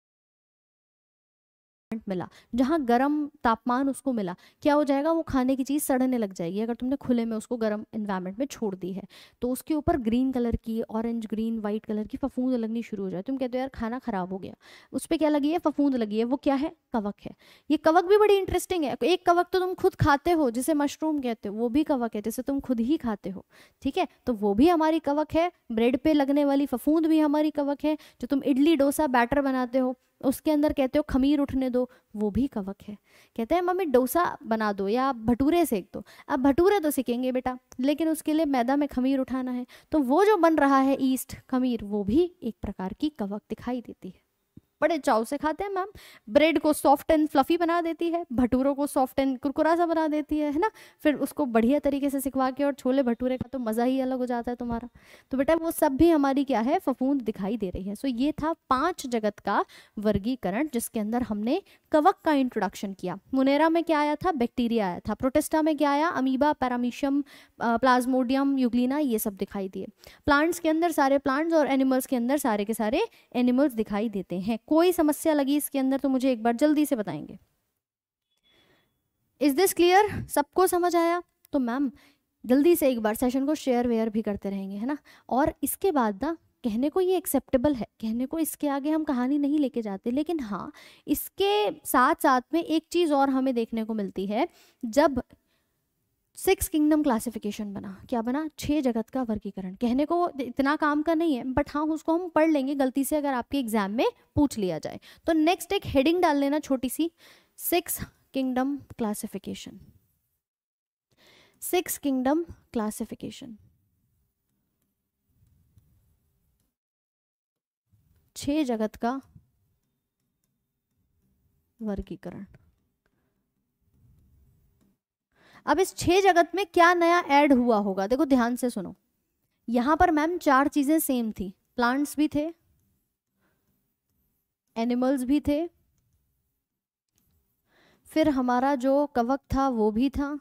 मिला जहाँ गर्म तापमान उसको मिला क्या हो जाएगा वो खाने की चीज़ सड़ने लग जाएगी अगर तुमने खुले में उसको गर्म इन्वायरमेंट में छोड़ दी है तो उसके ऊपर ग्रीन कलर की ऑरेंज ग्रीन वाइट कलर की फफूंद लगनी शुरू हो जाए तुम कहते हो यार खाना ख़राब हो गया उस पर क्या लगी है फफूंद लगी है वो क्या है कवक है ये कवक भी बड़ी इंटरेस्टिंग है एक कवक तो तुम खुद खाते हो जिसे मशरूम कहते हो वो भी कवक है जिसे तुम खुद ही खाते हो ठीक है तो वो भी हमारी कवक है ब्रेड पे लगने वाली फफूंद भी हमारी कवक है जो तुम इडली डोसा बैटर बनाते हो उसके अंदर कहते हो खमीर उठने दो वो भी कवक है कहते हैं मम्मी डोसा बना दो या भटूरे सेक दो अब भटूरे तो सीखेंगे बेटा लेकिन उसके लिए मैदा में खमीर उठाना है तो वो जो बन रहा है ईस्ट खमीर वो भी एक प्रकार की कवक दिखाई देती है बड़े चाव से खाते हैं मैम ब्रेड को सॉफ्ट एंड फ्लफी बना देती है भटूरों को सॉफ्ट एंड कुरकुरा सा बना देती है है ना फिर उसको बढ़िया तरीके से सिखवा के और छोले भटूरे का तो मज़ा ही अलग हो जाता है तुम्हारा तो बेटा वो सब भी हमारी क्या है फफूंद दिखाई दे रही है सो ये था पाँच जगत का वर्गीकरण जिसके अंदर हमने कवक का इंट्रोडक्शन किया मुनेरा में क्या आया था बैक्टीरिया आया था प्रोटेस्टा में क्या आया अमीबा पैरामीशियम प्लाज्मोडियम युगलिना ये सब दिखाई दिए प्लांट्स के अंदर सारे प्लांट्स और एनिमल्स के अंदर सारे के सारे एनिमल्स दिखाई देते हैं कोई समस्या लगी इसके अंदर तो मुझे एक बार जल्दी से बताएंगे इज दिस क्लियर सबको समझ आया तो मैम जल्दी से एक बार सेशन को शेयर वेयर भी करते रहेंगे है ना और इसके बाद ना कहने को ये एक्सेप्टेबल है कहने को इसके आगे हम कहानी नहीं लेके जाते लेकिन हाँ इसके साथ साथ में एक चीज़ और हमें देखने को मिलती है जब सिक्स किंगडम क्लासिफिकेशन बना क्या बना छः जगत का वर्गीकरण कहने को इतना काम का नहीं है बट हाँ उसको हम पढ़ लेंगे गलती से अगर आपके एग्जाम में पूछ लिया जाए तो नेक्स्ट एक हेडिंग डाल लेना छोटी सी six kingdom classification six kingdom classification छः जगत का वर्गीकरण अब इस छह जगत में क्या नया ऐड हुआ होगा देखो ध्यान से सुनो यहां पर मैम चार चीज़ें सेम थी प्लांट्स भी थे एनिमल्स भी थे फिर हमारा जो कवक था वो भी था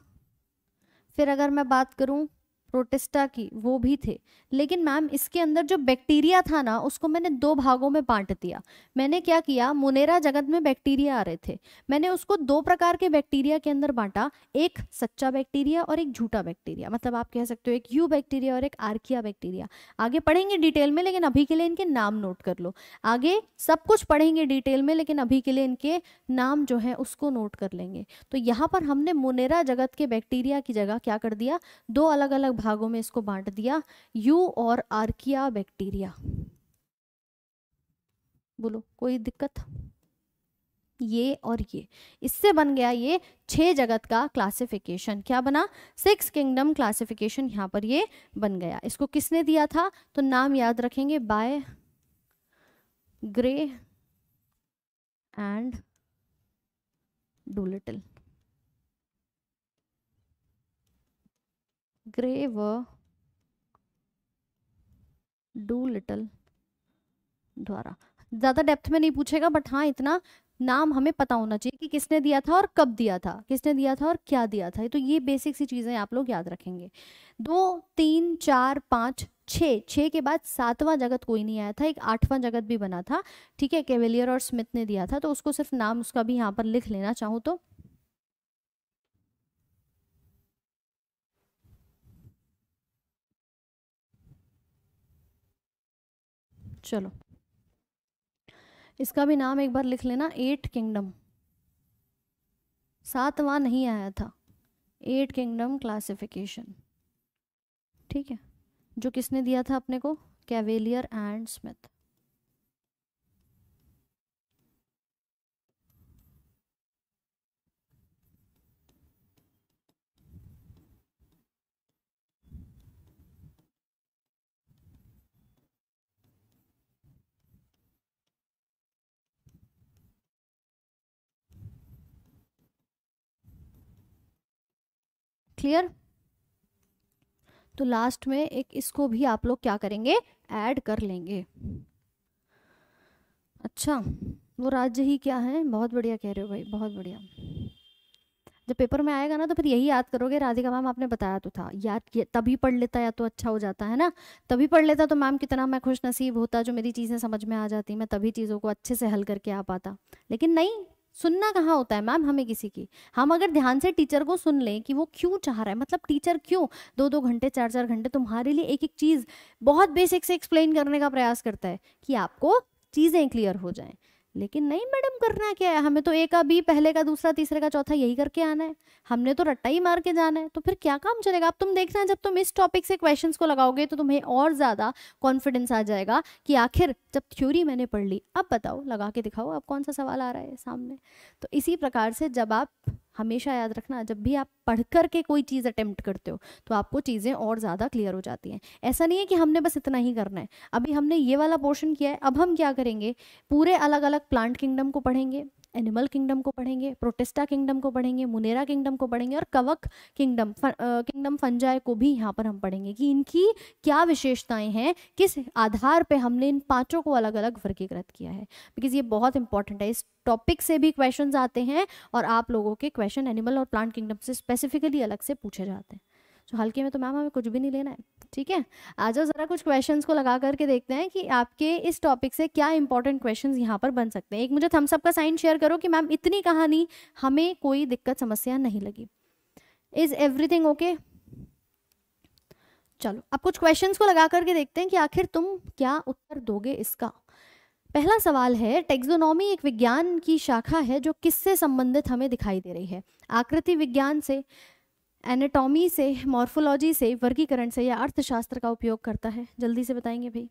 फिर अगर मैं बात करूं प्रोटेस्टा की वो भी थे लेकिन मैम इसके अंदर जो बैक्टीरिया था ना उसको मैंने दो भागों में बांट दिया मैंने क्या किया मुनेरा जगत में बैक्टीरिया आ रहे थे मैंने उसको दो प्रकार के बैक्टीरिया के अंदर बांटा एक सच्चा बैक्टीरिया और एक झूठा बैक्टीरिया मतलब आप कह सकते हो एक यू बैक्टीरिया और एक आर्किया बैक्टीरिया आगे पढ़ेंगे डिटेल में लेकिन अभी के लिए इनके नाम नोट कर लो आगे सब कुछ पढ़ेंगे डिटेल में लेकिन अभी के लिए इनके नाम जो है उसको नोट कर लेंगे तो यहाँ पर हमने मुनेरा जगत के बैक्टीरिया की जगह क्या कर दिया दो अलग अलग भागों में इसको बांट दिया यू और आर्किया बैक्टीरिया बोलो कोई दिक्कत ये और ये इससे बन गया ये छह जगत का क्लासिफिकेशन क्या बना सिक्स किंगडम क्लासिफिकेशन यहां पर ये बन गया इसको किसने दिया था तो नाम याद रखेंगे by Gray and Doolittle Grave do little द्वारा ज़्यादा डेप्थ में नहीं पूछेगा बट हाँ इतना नाम हमें पता होना चाहिए कि किसने दिया था और कब दिया था किसने दिया था और क्या दिया था तो ये बेसिक सी चीज़ें आप लोग याद रखेंगे दो तीन चार पाँच छः छः के बाद सातवां जगत कोई नहीं आया था एक आठवां जगत भी बना था ठीक है केवेलियर और स्मिथ ने दिया था तो उसको सिर्फ नाम उसका भी यहाँ पर लिख लेना चाहूँ तो चलो इसका भी नाम एक बार लिख लेना एट किंगडम सातवां नहीं आया था एट किंगडम क्लासिफिकेशन ठीक है जो किसने दिया था अपने को कैवेलियर एंड स्मिथ क्लियर तो लास्ट में एक इसको भी आप लोग क्या करेंगे ऐड कर लेंगे अच्छा वो राज्य ही क्या है बहुत बढ़िया कह रहे हो भाई बहुत बढ़िया जब पेपर में आएगा ना तो फिर यही याद करोगे राधिका मैम आपने बताया तो था याद तभी पढ़ लेता या तो अच्छा हो जाता है ना तभी पढ़ लेता तो मैम कितना मैं खुश नसीब होता जो मेरी चीज़ें समझ में आ जाती मैं तभी चीज़ों को अच्छे से हल करके आ पाता लेकिन नहीं सुनना कहाँ होता है मैम हमें किसी की हम अगर ध्यान से टीचर को सुन लें कि वो क्यों चाह रहा है मतलब टीचर क्यों दो दो घंटे चार चार घंटे तुम्हारे लिए एक एक चीज़ बहुत बेसिक से एक्सप्लेन करने का प्रयास करता है कि आपको चीज़ें क्लियर हो जाएं लेकिन नहीं मैडम करना क्या है हमें तो ए का बी पहले का दूसरा तीसरे का चौथा यही करके आना है हमने तो रट्टा ही मार के जाना है तो फिर क्या काम चलेगा अब तुम देखना जब तुम इस टॉपिक से क्वेश्चंस को लगाओगे तो तुम्हें और ज़्यादा कॉन्फिडेंस आ जाएगा कि आखिर जब थ्योरी मैंने पढ़ ली अब बताओ लगा के दिखाओ अब कौन सा सवाल आ रहा है सामने तो इसी प्रकार से जब आप हमेशा याद रखना जब भी आप पढ़ कर के कोई चीज़ अटैम्प्ट करते हो तो आपको चीज़ें और ज़्यादा क्लियर हो जाती हैं ऐसा नहीं है कि हमने बस इतना ही करना है अभी हमने ये वाला पोर्शन किया है अब हम क्या करेंगे पूरे अलग अलग प्लांट किंगडम को पढ़ेंगे एनिमल किंगडम को पढ़ेंगे प्रोटेस्टा किंगडम को पढ़ेंगे मुनेरा किंगडम को पढ़ेंगे और कवक किंगडम किंगडम फंजाय को भी यहाँ पर हम पढ़ेंगे कि इनकी क्या विशेषताएं हैं किस आधार पे हमने इन पांचों को अलग अलग वर्गीकृत किया है बिकॉज ये बहुत इंपॉर्टेंट है इस टॉपिक से भी क्वेश्चन आते हैं और आप लोगों के क्वेश्चन एनिमल और प्लांट किंगडम से स्पेसिफिकली अलग से पूछे जाते हैं जो तो हल्के में तो मैम हमें कुछ भी नहीं लेना है ठीक है आ जाओ ज़रा कुछ क्वेश्चंस को लगा करके देखते हैं कि आपके इस टॉपिक से क्या इंपॉर्टेंट क्वेश्चंस यहाँ पर बन सकते हैं एक मुझे थम्सअप का साइन शेयर करो कि मैम इतनी कहानी हमें कोई दिक्कत समस्या नहीं लगी इज़ एवरीथिंग ओके चलो अब कुछ क्वेश्चंस को लगा करके देखते हैं कि आखिर तुम क्या उत्तर दोगे इसका पहला सवाल है टेक्सोनॉमी एक विज्ञान की शाखा है जो किससे संबंधित हमें दिखाई दे रही है आकृति विज्ञान से एनाटॉमी से मॉर्फोलॉजी से वर्गीकरण से या अर्थशास्त्र का उपयोग करता है जल्दी से बताएंगे भाई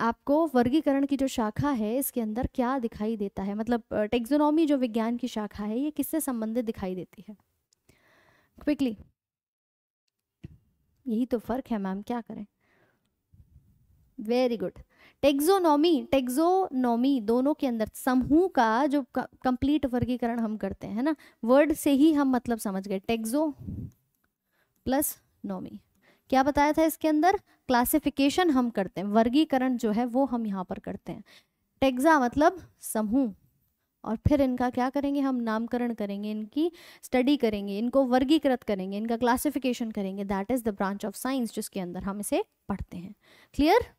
आपको वर्गीकरण की जो शाखा है इसके अंदर क्या दिखाई देता है मतलब टेक्जोनॉमी जो विज्ञान की शाखा है ये किससे संबंधित दिखाई देती है क्विकली यही तो फर्क है मैम क्या करें वेरी गुड टेक्सोनॉमी टेक्सोनॉमी दोनों के अंदर समूह का जो कंप्लीट वर्गीकरण हम करते हैं ना वर्ड से ही हम मतलब समझ गए टेक्सो प्लस नॉमी क्या बताया था इसके अंदर क्लासिफिकेशन हम करते हैं वर्गीकरण जो है वो हम यहाँ पर करते हैं टेक्सा मतलब समूह और फिर इनका क्या करेंगे हम नामकरण करेंगे इनकी स्टडी करेंगे इनको वर्गीकृत करेंगे इनका क्लासिफिकेशन करेंगे that is the branch of science जिसके अंदर हम इसे पढ़ते हैं क्लियर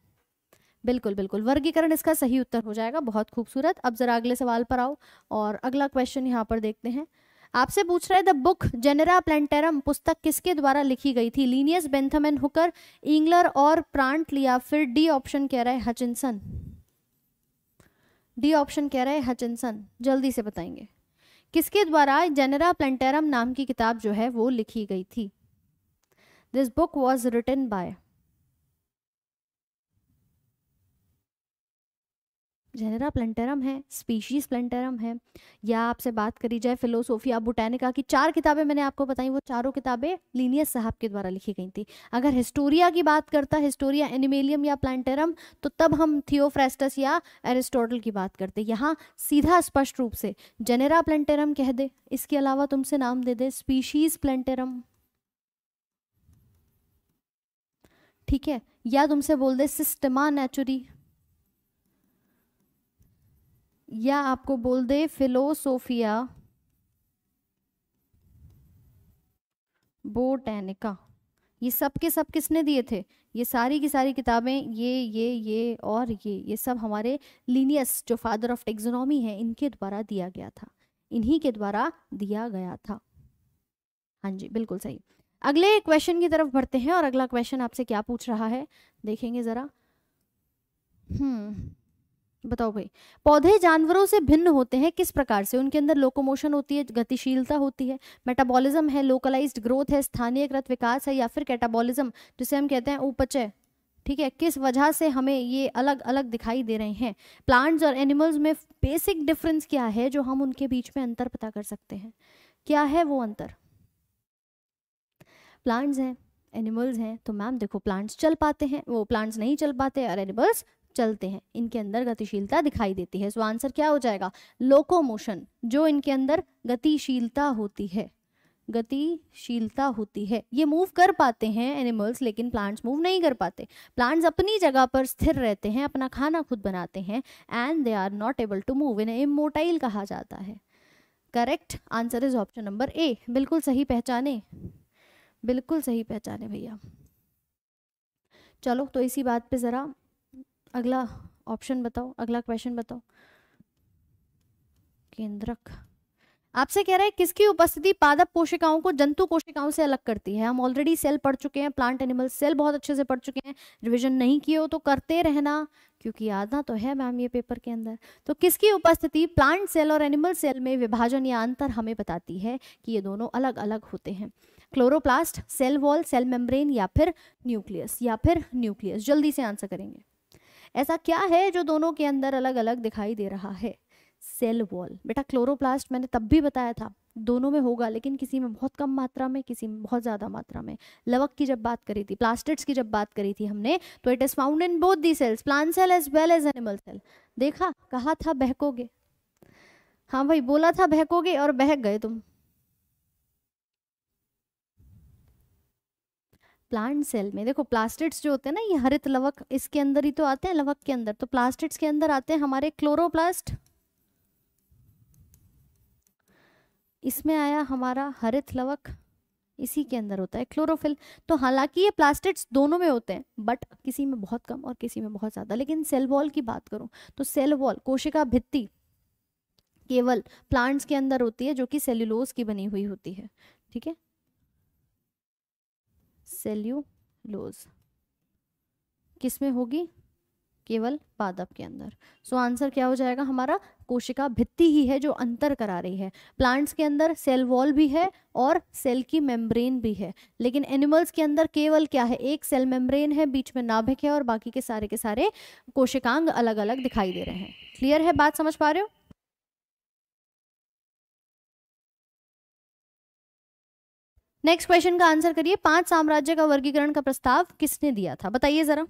बिल्कुल बिल्कुल वर्गीकरण इसका सही उत्तर हो जाएगा बहुत खूबसूरत अब जरा अगले सवाल पर आओ और अगला क्वेश्चन यहाँ पर देखते हैं आपसे पूछ रहे द बुक जेनेरा प्लेंटेरम पुस्तक किसके द्वारा लिखी गई थी Linnaeus Bentham and Hooker Engler और प्रांट लिया फिर डी ऑप्शन कह रहा है हचिनसन डी ऑप्शन कह रहा है हचिनसन जल्दी से बताएंगे किसके द्वारा जेनेरा प्लेंटेरम नाम की किताब जो है वो लिखी गई थी this book was written by Genera Plantarum है स्पीशीज प्लेंटेरम है या आपसे बात करी जाए फिलोसोफिया बुटैनिका की चार किताबें मैंने आपको बताई वो चारों किताबें लीनियस साहब के द्वारा लिखी गई थी अगर हिस्टोरिया की बात करता हिस्टोरिया एनिमेलियम या प्लांटेरम तो तब हम थियोफ्रेस्टस या एरिस्टोटल की बात करते यहाँ सीधा स्पष्ट रूप से जेनेरा प्लेंटेरम कह दे इसके अलावा तुमसे नाम दे दे स्पीशीज प्लेंटेरम ठीक है या तुमसे बोल दे सिस्टमा नेचुरी या आपको बोल दे फिलोसोफिया बोटेनिका ये सब के सब किसने दिए थे ये सारी की सारी किताबें ये ये ये और ये ये सब हमारे लीनियस जो फादर ऑफ टेक्जोनॉमी है इनके द्वारा दिया गया था इन्हीं के द्वारा दिया गया था हाँ जी बिल्कुल सही अगले क्वेश्चन की तरफ बढ़ते हैं और अगला क्वेश्चन आपसे क्या पूछ रहा है देखेंगे ज़रा हम्म बताओ भाई पौधे जानवरों से भिन्न होते हैं किस प्रकार से उनके अंदर लोकोमोशन होती है गतिशीलता होती है मेटाबॉलिज्म है लोकलाइज्ड ग्रोथ है स्थानीयकृत विकास है या फिर कैटाबॉलिज्म जिसे हम कहते हैं उपचय ठीक है किस वजह से हमें ये अलग अलग दिखाई दे रहे हैं प्लांट्स और एनिमल्स में बेसिक डिफरेंस क्या है जो हम उनके बीच में अंतर पता कर सकते हैं क्या है वो अंतर प्लांट्स हैं एनिमल्स हैं तो मैम देखो प्लांट्स चल पाते हैं वो प्लांट्स नहीं चल पाते और एनिमल्स चलते हैं इनके अंदर गतिशीलता दिखाई देती है सो आंसर क्या हो जाएगा लोकोमोशन जो इनके अंदर गतिशीलता होती है गतिशीलता होती है ये मूव कर पाते हैं एनिमल्स लेकिन प्लांट्स मूव नहीं कर पाते प्लांट्स अपनी जगह पर स्थिर रहते हैं अपना खाना खुद बनाते हैं and they are not able to move इन इमोटाइल कहा जाता है correct answer is option number A बिल्कुल सही पहचाने बिल्कुल सही पहचाने भैया चलो तो इसी बात पे ज़रा अगला ऑप्शन बताओ अगला क्वेश्चन बताओ केंद्रक आपसे कह रहा है किसकी उपस्थिति पादप कोशिकाओं को जंतु कोशिकाओं से अलग करती है हम ऑलरेडी सेल पढ़ चुके हैं प्लांट एनिमल सेल बहुत अच्छे से पढ़ चुके हैं रिवीजन नहीं किए हो तो करते रहना क्योंकि आधा तो है मैम ये पेपर के अंदर तो किसकी उपस्थिति प्लांट सेल और एनिमल सेल में विभाजन या अंतर हमें बताती है कि ये दोनों अलग अलग होते हैं chloroplast cell wall cell membrane या फिर न्यूक्लियस या फिर न्यूक्लियस जल्दी से आंसर करेंगे ऐसा क्या है जो दोनों के अंदर अलग अलग दिखाई दे रहा है सेल वॉल बेटा क्लोरोप्लास्ट मैंने तब भी बताया था दोनों में होगा लेकिन किसी में बहुत कम मात्रा में किसी में बहुत ज़्यादा मात्रा में लवक की जब बात करी थी प्लास्टिड्स की जब बात करी थी हमने तो it is found in both the cells plant cell as well as animal cell देखा कहा था बहकोगे हाँ भाई बोला था बहकोगे और बहक गए तुम प्लांट सेल में देखो प्लास्टिड्स जो होते हैं ना ये हरित लवक इसके अंदर ही तो आते हैं लवक के अंदर तो प्लास्टिड्स के अंदर आते हैं हमारे क्लोरोप्लास्ट इसमें आया हमारा हरित लवक इसी के अंदर होता है क्लोरोफिल तो हालांकि ये प्लास्टिड्स दोनों में होते हैं बट किसी में बहुत कम और किसी में बहुत ज़्यादा लेकिन सेल वॉल की बात करूं तो सेल वॉल कोशिका भित्ति केवल प्लांट्स के अंदर होती है जो कि सेल्यूलोज की बनी हुई होती है ठीक है सेल्यूलोज किस में होगी केवल पादप के अंदर सो so, आंसर क्या हो जाएगा हमारा कोशिका भित्ति ही है जो अंतर करा रही है प्लांट्स के अंदर सेल वॉल भी है और सेल की मेम्ब्रेन भी है लेकिन एनिमल्स के अंदर केवल क्या है एक सेल मेम्ब्रेन है बीच में नाभिक है और बाकी के सारे के सारे कोशिकांग अलग अलग दिखाई दे रहे हैं क्लियर है बात समझ पा रहे हो नेक्स्ट क्वेश्चन का आंसर करिए पांच साम्राज्य का वर्गीकरण का प्रस्ताव किसने दिया था बताइए जरा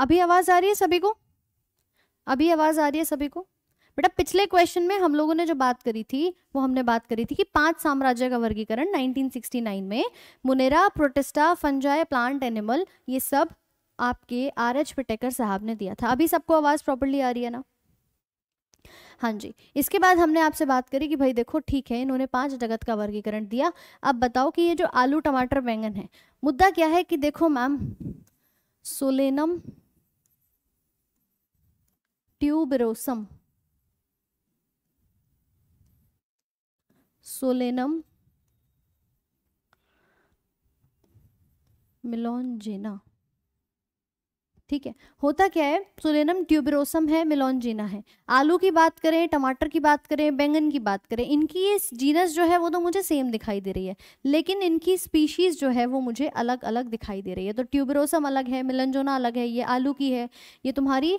अभी आवाज आ रही है सभी को अभी आवाज आ रही है सभी को बेटा पिछले क्वेश्चन में हम लोगों ने जो बात करी थी वो हमने बात करी थी कि पांच साम्राज्य का वर्गीकरण 1969 में Monera Protista fungi plant animal ये सब आपके आर एच पिटेकर साहब ने दिया था अभी सबको आवाज़ प्रॉपरली आ रही है ना हाँ जी इसके बाद हमने आपसे बात करी कि भाई देखो ठीक है इन्होंने पांच जगत का वर्गीकरण दिया अब बताओ कि ये जो आलू टमाटर बैंगन है मुद्दा क्या है कि देखो ma'am Solanum tuberosum Solanum melongena ठीक है होता क्या है सोलेनम ट्यूबरोसम है मिलोनजीना है आलू की बात करें टमाटर की बात करें बैंगन की बात करें इनकी ये जीनस जो है वो तो मुझे सेम दिखाई दे रही है लेकिन इनकी स्पीशीज़ जो है वो मुझे अलग अलग दिखाई दे रही है तो ट्यूबरोसम अलग है मिलनजोना अलग है ये आलू की है ये तुम्हारी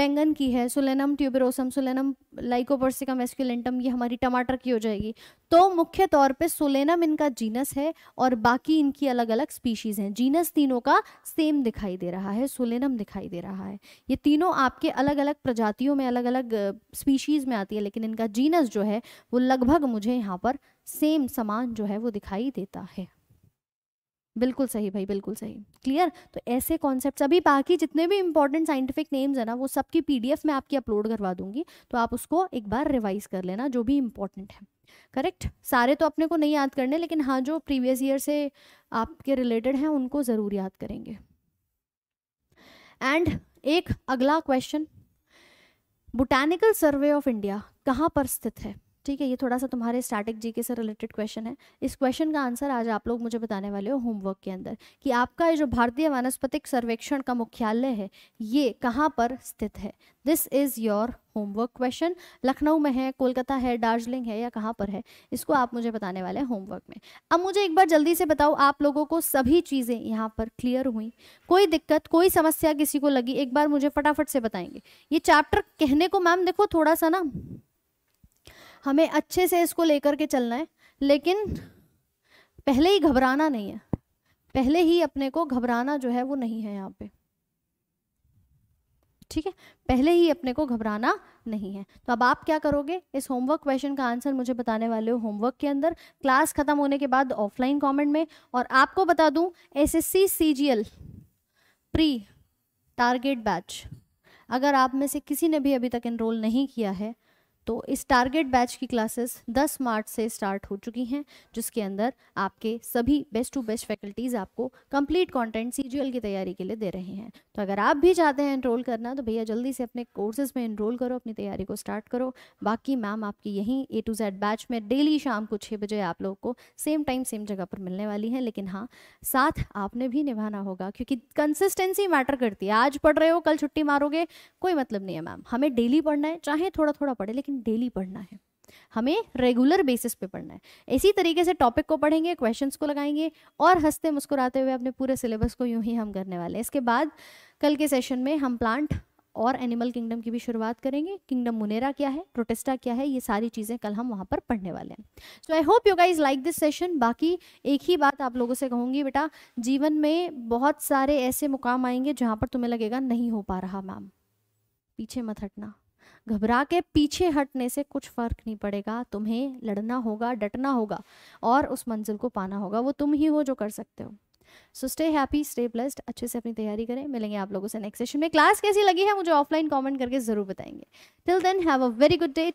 बैंगन की है Solanum tuberosum Solanum lycopersicum esculentum ये हमारी टमाटर की हो जाएगी तो मुख्य तौर पे सोलेनम इनका जीनस है और बाकी इनकी अलग अलग स्पीशीज हैं जीनस तीनों का सेम दिखाई दे रहा है सोलेनम दिखाई दे रहा है ये तीनों आपके अलग अलग प्रजातियों में अलग अलग स्पीशीज में आती है लेकिन इनका जीनस जो है वो लगभग मुझे यहाँ पर सेम समान जो है वो दिखाई देता है बिल्कुल सही भाई बिल्कुल सही क्लियर तो ऐसे कॉन्सेप्ट अभी बाकी जितने भी इंपॉर्टेंट साइंटिफिक नेम्स है ना वो सबकी पीडीएफ में आपकी अपलोड करवा दूंगी तो आप उसको एक बार रिवाइज कर लेना जो भी इंपॉर्टेंट है करेक्ट सारे तो अपने को नहीं याद करने लेकिन हाँ जो प्रीवियस ईयर से आपके रिलेटेड हैं उनको ज़रूर याद करेंगे एंड एक अगला question botanical survey of India कहाँ पर स्थित है ठीक है ये थोड़ा सा तुम्हारे स्टैटिक जीके से रिलेटेड क्वेश्चन है इस क्वेश्चन का आंसर आज आप लोग मुझे बताने वाले हो होमवर्क के अंदर कि आपका जो भारतीय वनस्पतिक सर्वेक्षण का मुख्यालय है ये कहाँ पर स्थित है this is your homework question Lucknow में है कोलकाता है दार्जिलिंग है या कहाँ पर है इसको आप मुझे बताने वाले हैं होमवर्क में अब मुझे एक बार जल्दी से बताओ आप लोगों को सभी चीज़ें यहाँ पर क्लियर हुई कोई दिक्कत कोई समस्या किसी को लगी एक बार मुझे फटाफट से बताएंगे ये चैप्टर कहने को मैम देखो थोड़ा सा ना हमें अच्छे से इसको लेकर के चलना है लेकिन पहले ही घबराना नहीं है पहले ही अपने को घबराना जो है वो नहीं है यहाँ पे ठीक है पहले ही अपने को घबराना नहीं है तो अब आप क्या करोगे इस होमवर्क क्वेश्चन का आंसर मुझे बताने वाले हो होमवर्क के अंदर क्लास खत्म होने के बाद ऑफलाइन कमेंट में और आपको बता दूं SSC CGL pre target batch अगर आप में से किसी ने भी अभी तक एनरोल नहीं किया है तो इस टारगेट बैच की क्लासेस 10 मार्च से स्टार्ट हो चुकी हैं जिसके अंदर आपके सभी बेस्ट टू बेस्ट फैकल्टीज़ आपको कंप्लीट कंटेंट सीजीएल की तैयारी के लिए दे रहे हैं तो अगर आप भी चाहते हैं इनरोल करना तो भैया जल्दी से अपने कोर्सेज में इनरोल करो अपनी तैयारी को स्टार्ट करो बाकी मैम आपकी यहीं ए टू जेड बैच में डेली शाम को छः बजे आप लोग को सेम टाइम सेम जगह पर मिलने वाली है लेकिन हाँ साथ आपने भी निभाना होगा क्योंकि कंसिस्टेंसी मैटर करती है आज पढ़ रहे हो कल छुट्टी मारोगे कोई मतलब नहीं है मैम हमें डेली पढ़ना है चाहे थोड़ा थोड़ा पढ़े लेकिन डेली पढ़ना है हमें रेगुलर बेसिस पे पढ़ना है इसी तरीके से टॉपिक को पढ़ेंगे क्वेश्चंस को लगाएंगे और हंसते मुस्कुराते हुए अपने पूरे सिलेबस को यूं ही हम करने वाले हैं इसके बाद कल के सेशन में हम प्लांट और एनिमल किंगडम की भी शुरुआत करेंगे किंगडम मुनेरा क्या है प्रोटेस्टा क्या है ये सारी चीज़ें कल हम वहाँ पर पढ़ने वाले हैं so I hope you guys like this session बाकी एक ही बात आप लोगों से कहूँगी बेटा जीवन में बहुत सारे ऐसे मुकाम आएंगे जहाँ पर तुम्हें लगेगा नहीं हो पा रहा मैम पीछे मत हटना घबरा के पीछे हटने से कुछ फ़र्क नहीं पड़ेगा तुम्हें लड़ना होगा डटना होगा और उस मंजिल को पाना होगा वो तुम ही हो जो कर सकते हो so stay happy stay blessed अच्छे से अपनी तैयारी करें मिलेंगे आप लोगों से नेक्स्ट सेशन में क्लास कैसी लगी है मुझे ऑफलाइन कमेंट करके ज़रूर बताएंगे till then have a very good day